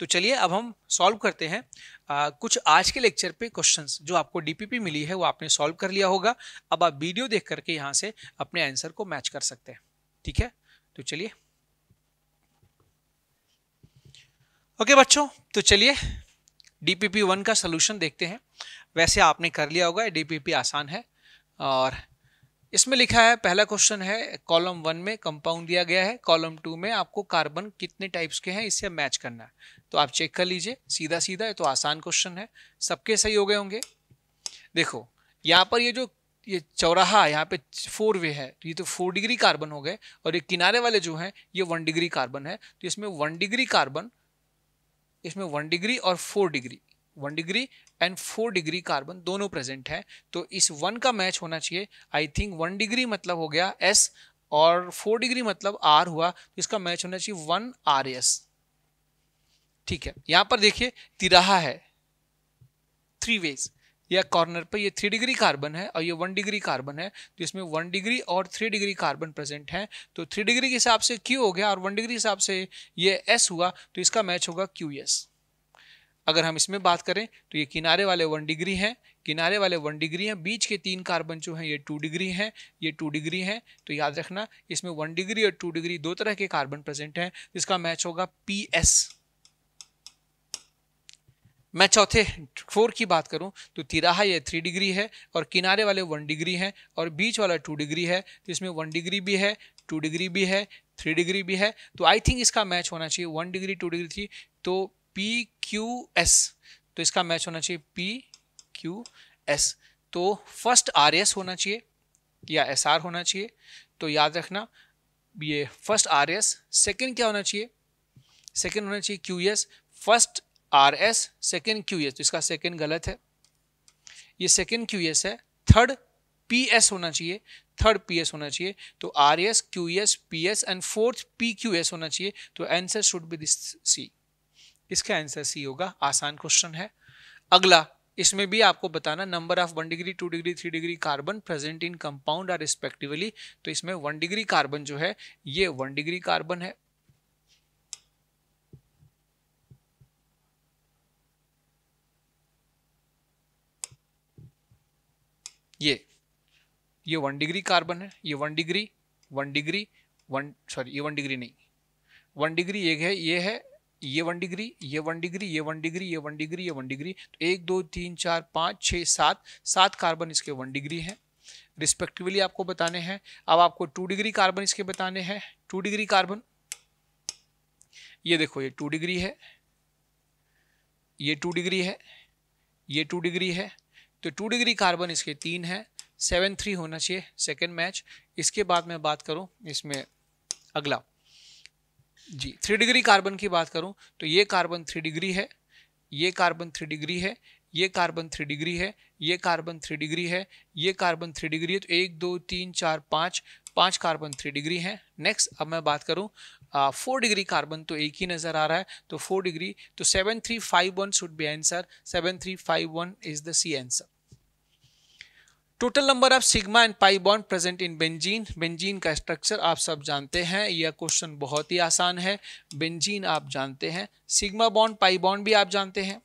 [SPEAKER 1] तो चलिए अब हम सॉल्व करते हैं आ, कुछ आज के लेक्चर पे क्वेश्चंस जो आपको डीपीपी मिली है वो आपने सॉल्व कर लिया होगा अब आप वीडियो देख करके यहाँ से अपने आंसर को मैच कर सकते हैं ठीक है तो चलिए ओके बच्चों तो चलिए डीपीपी वन का सोल्यूशन देखते हैं वैसे आपने कर लिया होगा डीपीपी आसान है और इसमें लिखा है पहला क्वेश्चन है कॉलम वन में कंपाउंड दिया गया है कॉलम टू में आपको कार्बन कितने टाइप्स के हैं इससे मैच करना है तो आप चेक कर लीजिए सीधा सीधा ये तो आसान क्वेश्चन है सबके सही हो गए होंगे देखो यहाँ पर ये जो ये चौराहा यहाँ पे फोर वे है ये तो फोर डिग्री कार्बन हो गए और ये किनारे वाले जो हैं ये वन डिग्री कार्बन है तो इसमें वन डिग्री कार्बन इसमें वन डिग्री और four degree one degree and four degree carbon दोनों प्रेजेंट है तो इस वन का मैच होना चाहिए आई थिंक वन डिग्री मतलब हो गया एस और फोर डिग्री मतलब आर हुआ तो इसका मैच होना चाहिए वन आर एस ठीक है यहां पर देखिए तिराहा है थ्री वेज या कॉर्नर पर ये थ्री डिग्री कार्बन है और ये वन डिग्री कार्बन है तो इसमें वन डिग्री और थ्री डिग्री कार्बन प्रेजेंट है तो थ्री डिग्री के हिसाब से क्यू हो गया और वन डिग्री के हिसाब से ये एस हुआ तो इसका मैच होगा क्यू एस अगर हम इसमें बात करें तो ये किनारे वाले वन डिग्री हैं किनारे वाले वन डिग्री हैं बीच के तीन कार्बन जो हैं ये टू डिग्री हैं ये टू डिग्री हैं तो याद रखना इसमें वन डिग्री और टू डिग्री दो तरह के कार्बन प्रेजेंट हैं जिसका मैच होगा पी एस मैं चौथे फोर की बात करूं तो तिराहा ये थ्री डिग्री है और किनारे वाले वन डिग्री हैं और बीच वाला टू डिग्री है तो इसमें वन डिग्री भी है टू डिग्री भी है थ्री डिग्री भी है तो आई थिंक इसका मैच होना चाहिए one degree two degree three तो पी क्यू एस तो इसका मैच होना चाहिए पी क्यू एस तो फर्स्ट आर एस होना चाहिए या एस आर होना चाहिए तो याद रखना ये फर्स्ट आर एस सेकेंड क्या होना चाहिए सेकेंड होना चाहिए Q S first R S second Q S तो इसका सेकेंड गलत है ये सेकेंड क्यू एस है थर्ड पी एस होना चाहिए थर्ड पी एस होना चाहिए तो R S Q S P S and fourth P Q S होना चाहिए तो answer should be this C इसका आंसर सी होगा आसान क्वेश्चन है अगला इसमें भी आपको बताना number of one degree two degree three degree carbon present in compound are respectively तो इसमें वन डिग्री कार्बन जो है ये वन डिग्री कार्बन है ये ये वन डिग्री कार्बन है ये one degree one degree one sorry ये वन डिग्री नहीं वन डिग्री एक है ये है ये वन डिग्री ये वन डिग्री ये वन डिग्री ये वन डिग्री ये वन डिग्री तो एक दो तीन चार पाँच छः सात सात कार्बन इसके वन डिग्री हैं रिस्पेक्टिवली आपको बताने हैं अब आपको टू डिग्री कार्बन इसके बताने हैं टू डिग्री कार्बन ये देखो ये टू डिग्री है ये टू डिग्री है ये टू डिग्री है तो टू डिग्री कार्बन इसके तीन है सेवन थ्री होना चाहिए सेकेंड मैच इसके बाद मैं बात करूँ इसमें अगला जी थ्री डिग्री कार्बन की बात करूँ तो ये कार्बन थ्री डिग्री है ये कार्बन थ्री डिग्री है ये कार्बन थ्री डिग्री है ये कार्बन थ्री डिग्री है ये कार्बन थ्री डिग्री है तो एक दो तीन चार पाँच पाँच कार्बन थ्री डिग्री हैं नेक्स्ट अब मैं बात करूँ फोर डिग्री कार्बन तो एक ही नज़र आ रहा है तो फोर डिग्री तो seven three five one should be answer seven three five one is the C answer total number of sigma and pi bond present in benzene benzene का स्ट्रक्चर आप सब जानते हैं यह क्वेश्चन बहुत ही आसान है बेंजीन आप जानते हैं सिग्मा बॉन्ड पाई बॉन्ड भी आप जानते हैं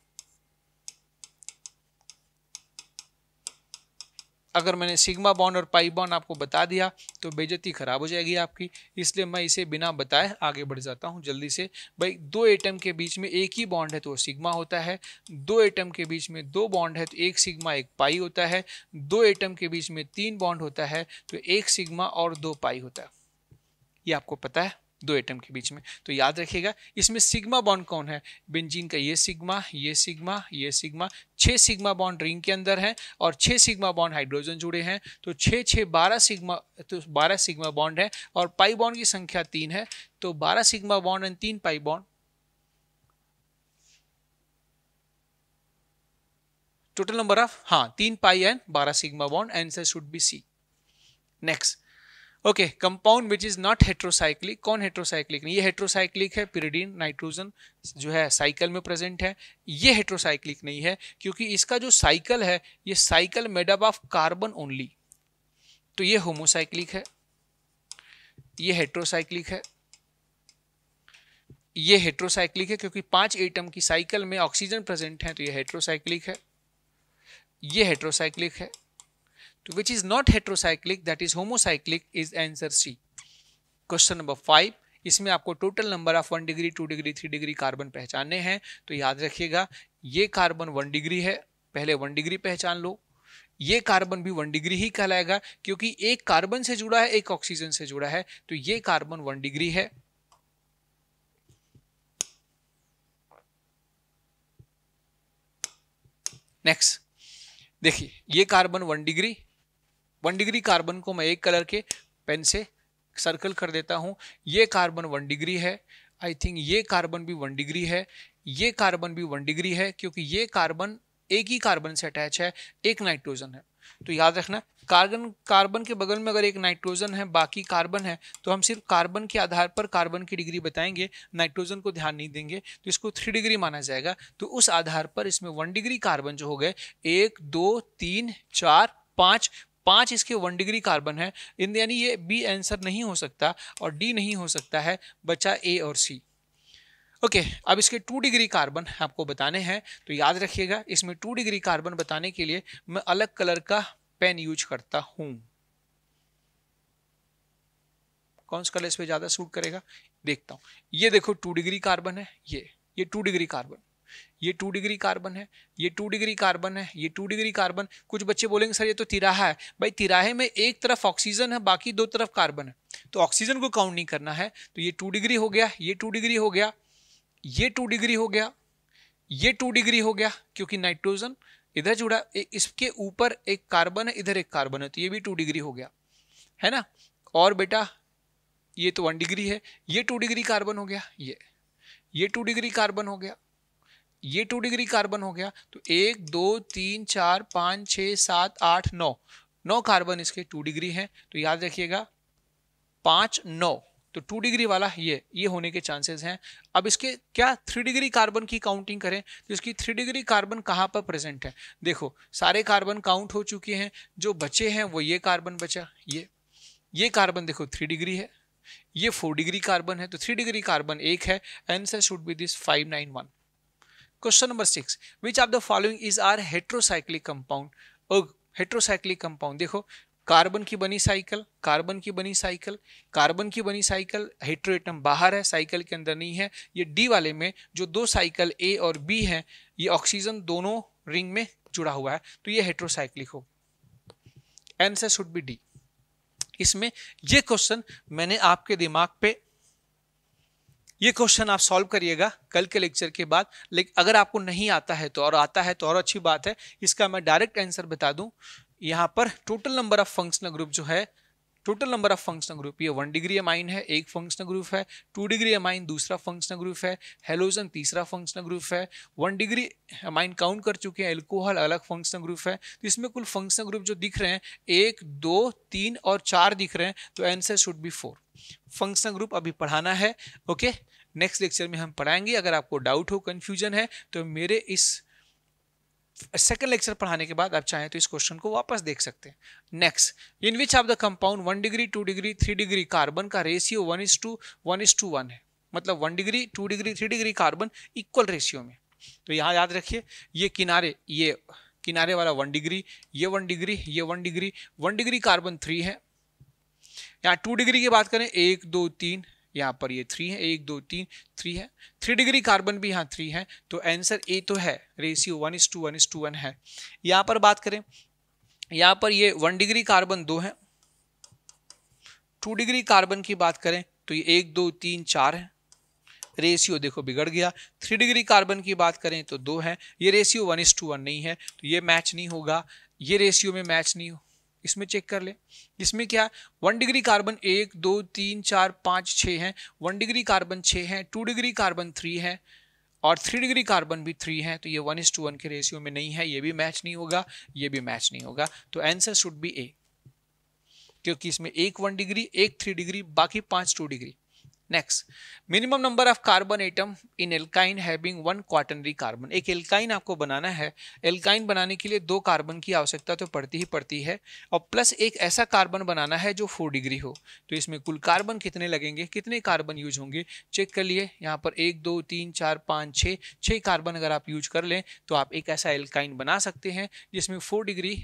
[SPEAKER 1] अगर मैंने सिग्मा बॉन्ड और पाई बॉन्ड आपको बता दिया तो बेजती ख़राब हो जाएगी आपकी इसलिए मैं इसे बिना बताए आगे बढ़ जाता हूँ जल्दी से भाई दो एटम के बीच में एक ही बॉन्ड है तो सिग्मा होता है दो एटम के बीच में दो बॉन्ड है तो एक सिग्मा एक पाई होता है दो एटम के बीच में तीन बॉन्ड होता है तो एक सिग्मा और दो पाई होता है ये आपको पता है दो एटम के बीच में तो याद रखिएगा इसमें सिग्मा बॉन्ड कौन है बेंजीन का ये सिग्मा ये सिग्मा ये सिग्मा छः सिग्मा बॉन्ड रिंग के अंदर है और छः सिग्मा बॉन्ड हाइड्रोजन जुड़े हैं तो छः छः बारह सिग्मा तो बारह सिग्मा बॉन्ड है और पाई बॉन्ड की संख्या तीन है तो बारह सिग्मा बॉन्ड एंड तीन pi bond total number of हाँ तीन पाई एंड बारह sigma bond answer should be C next okay compound which is not heterocyclic कौन हेट्रोसाइक्लिक नहीं ये हेट्रोसाइक्लिक है पिरीडीन नाइट्रोजन जो है साइकिल में प्रेजेंट है ये हेट्रोसाइक्लिक नहीं है क्योंकि इसका जो साइकिल है ये cycle up of carbon only तो ये होमोसाइक्लिक है ये हेट्रोसाइक्लिक है ये हेट्रोसाइक्लिक है क्योंकि पांच एटम की साइकिल में ऑक्सीजन प्रेजेंट है तो ये हेट्रोसाइक्लिक है ये हेट्रोसाइक्लिक है which is not heterocyclic that is homocyclic is answer C. Question number five इसमें आपको total number of one degree two degree three degree carbon पहचानने हैं तो याद रखिएगा ये कार्बन वन डिग्री है पहले वन डिग्री पहचान लो ये कार्बन भी वन डिग्री ही कहलाएगा क्योंकि एक कार्बन से जुड़ा है एक ऑक्सीजन से जुड़ा है तो ये कार्बन वन डिग्री है नेक्स्ट देखिए ये carbon one degree one degree carbon को मैं एक कलर के पेन से सर्कल कर देता हूँ ये कार्बन वन डिग्री है आई थिंक ये कार्बन भी वन डिग्री है ये कार्बन भी वन डिग्री है क्योंकि ये कार्बन एक ही कार्बन से अटैच है एक नाइट्रोजन है तो याद रखना कार्बन कार्बन के बगल में अगर एक नाइट्रोजन है बाकी कार्बन है तो हम सिर्फ कार्बन के आधार पर कार्बन की डिग्री बताएंगे नाइट्रोजन को ध्यान नहीं देंगे तो इसको थ्री डिग्री माना जाएगा तो उस आधार पर इसमें वन डिग्री कार्बन जो हो गए एक दो तीन चार पाँच पांच इसके वन डिग्री कार्बन है इन यानी ये बी आंसर नहीं हो सकता और डी नहीं हो सकता है बचा ए और सी ओके okay, अब इसके टू डिग्री कार्बन आपको बताने हैं तो याद रखिएगा इसमें टू डिग्री कार्बन बताने के लिए मैं अलग कलर का पेन यूज करता हूं कौन सा कलर इस पर ज़्यादा सूट करेगा देखता हूं ये देखो टू डिग्री कार्बन है ये ये टू डिग्री कार्बन ये टू डिग्री कार्बन है ये टू डिग्री कार्बन है ये टू डिग्री कार्बन कुछ बच्चे बोलेंगे सर ये तो तिराहा है भाई तिराहे में एक तरफ ऑक्सीजन है बाकी दो तरफ कार्बन है तो ऑक्सीजन को काउंट नहीं करना है तो ये टू डिग्री हो गया ये टू डिग्री हो गया ये टू डिग्री हो गया ये टू डिग्री हो गया क्योंकि नाइट्रोजन इधर जुड़ा इसके ऊपर एक कार्बन है इधर एक कार्बन है तो ये भी टू डिग्री हो गया है ना और बेटा ये तो वन डिग्री है ये टू डिग्री कार्बन हो गया ये ये टू डिग्री कार्बन हो गया ये टू डिग्री कार्बन हो गया तो एक दो तीन चार पाँच छ सात आठ नौ नौ कार्बन इसके टू डिग्री हैं तो याद रखिएगा पाँच नौ तो टू डिग्री वाला ये ये होने के चांसेस हैं अब इसके क्या थ्री डिग्री कार्बन की काउंटिंग करें तो इसकी थ्री डिग्री कार्बन कहाँ पर प्रेजेंट है देखो सारे कार्बन काउंट हो चुके हैं जो बचे हैं वो ये कार्बन बचा ये ये कार्बन देखो थ्री डिग्री है ये फोर डिग्री कार्बन है तो थ्री डिग्री कार्बन एक है answer should be this five nine one question number six which of the following is are heterocyclic compound heterocyclic compound देखो कार्बन की बनी साइकिल कार्बन की बनी साइकिल कार्बन की बनी साइकिल हेट्रोएटम बाहर है साइकिल के अंदर नहीं है ये डी वाले में जो दो साइकिल ए और बी है ये ऑक्सीजन दोनों रिंग में जुड़ा हुआ है तो ये हेट्रोसाइक्लिक हो आंसर शुड बी डी इसमें ये क्वेश्चन मैंने आपके दिमाग पे ये क्वेश्चन आप सॉल्व करिएगा कल के लेक्चर के बाद लेकिन अगर आपको नहीं आता है तो और आता है तो और अच्छी बात है इसका मैं डायरेक्ट आंसर बता दूं यहाँ पर total number of functional group जो है total number of functional group ये वन डिग्री अमाइन है एक फंक्शनल ग्रुप है टू डिग्री अमाइन दूसरा फंक्शनल ग्रुप है हेलोजन तीसरा फंक्शनल ग्रुप है वन डिग्री अमाइन काउंट कर चुके हैं एल्कोहल अलग फंक्शनल ग्रुप है तो इसमें कुल फंक्शनल ग्रुप जो दिख रहे हैं एक दो तीन और चार दिख रहे हैं तो answer should be four functional group अभी पढ़ाना है ओके नेक्स्ट लेक्चर में हम पढ़ाएंगे अगर आपको डाउट हो कन्फ्यूजन है तो मेरे इस सेकेंड लेक्चर पढ़ाने के बाद आप चाहें तो इस क्वेश्चन को वापस देख सकते हैं next in which of the compound one degree two degree three degree carbon का ratio one is two one is two one है मतलब one degree two degree three degree carbon equal ratio में तो यहाँ याद रखिए ये किनारे ये किनारे वाला वन डिग्री ये वन डिग्री ये one degree one degree carbon three है यहाँ टू डिग्री की बात करें एक दो तीन यहाँ पर ये थ्री है एक दो तीन थ्री है थ्री डिग्री कार्बन भी यहाँ थ्री है तो आंसर ए तो है ratio one is two one is two one है यहाँ पर बात करें यहाँ पर ये वन डिग्री कार्बन दो है टू डिग्री कार्बन की बात करें तो ये एक दो तीन चार है रेशियो देखो बिगड़ गया थ्री डिग्री कार्बन की बात करें तो दो है ये ratio one is two one नहीं है तो ये मैच नहीं होगा ये रेशियो में मैच नहीं हो इसमें चेक कर ले इसमें क्या है वन डिग्री कार्बन एक दो तीन चार पाँच छः हैं वन डिग्री कार्बन छः हैं टू डिग्री कार्बन थ्री है और थ्री डिग्री कार्बन भी थ्री है तो ये वन इज टू वन के रेशियो में नहीं है ये भी मैच नहीं होगा ये भी मैच नहीं होगा तो आंसर शुड बी ए क्योंकि इसमें एक वन डिग्री एक थ्री डिग्री बाकी पाँच two degree next minimum number of carbon atom in alkyne having one quaternary carbon एक एल्काइन आपको बनाना है एल्काइन बनाने के लिए दो कार्बन की आवश्यकता तो पड़ती ही पड़ती है और प्लस एक ऐसा कार्बन बनाना है जो फोर डिग्री हो तो इसमें कुल कार्बन कितने लगेंगे कितने कार्बन यूज होंगे चेक कर लिए यहाँ पर एक दो तीन चार पाँच छः छः कार्बन अगर आप यूज कर लें तो आप एक ऐसा एल्काइन बना सकते हैं जिसमें four degree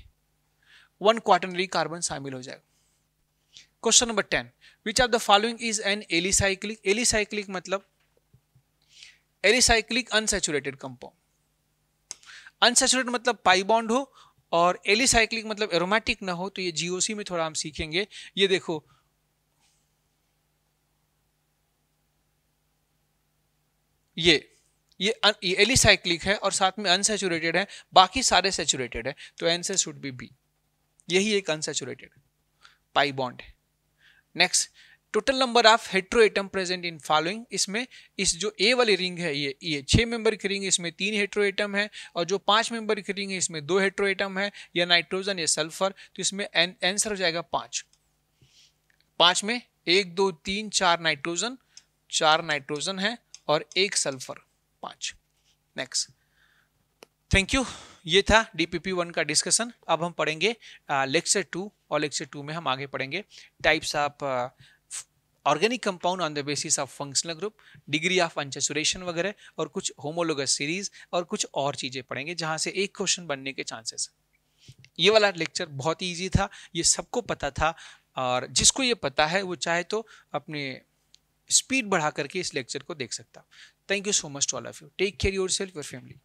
[SPEAKER 1] one quaternary carbon शामिल हो जाएगा question number ten which of the following is an alicyclic alicyclic मतलब एलिसाइक्लिक अनसेचुरेटेड कंपाउंड अनसेचुरेट मतलब पाई बॉन्ड हो और एलिसाइक्लिक मतलब एरोमेटिक ना हो तो ये जीओसी में थोड़ा हम सीखेंगे ये देखो ये ये एलिसाइक्लिक है और साथ में अनसेचुरेटेड है बाकी सारे सेचुरेटेड है तो एंसर शुड बी बी यही एक अनसेचुरेटेड पाई बॉन्ड है next total number of hetero atom present in following इसमें इस जो ए वाली रिंग है ये ये छः मेंबर की रिंग इसमें तीन हेट्रो एटम है और जो पांच मेंबर की रिंग है इसमें दो हेट्रो एटम है या नाइट्रोजन या सल्फर तो इसमें आंसर हो जाएगा पांच पांच में एक दो तीन चार नाइट्रोजन चार नाइट्रोजन है और एक सल्फर पाँच नेक्स्ट थैंक यू ये था डीपीपी वन का डिस्कशन अब हम पढ़ेंगे लेक्चर टू और लेक्चर टू में हम आगे पढ़ेंगे types of organic compound on the basis of functional group degree of unsaturation वगैरह और कुछ होमोलोगस सीरीज और कुछ और चीज़ें पढ़ेंगे जहाँ से एक क्वेश्चन बनने के चांसेस ये वाला लेक्चर बहुत ही ईजी था ये सबको पता था और जिसको ये पता है वो चाहे तो अपने स्पीड बढ़ा करके इस लेक्चर को देख सकता thank you so much to all of you take care yourself your family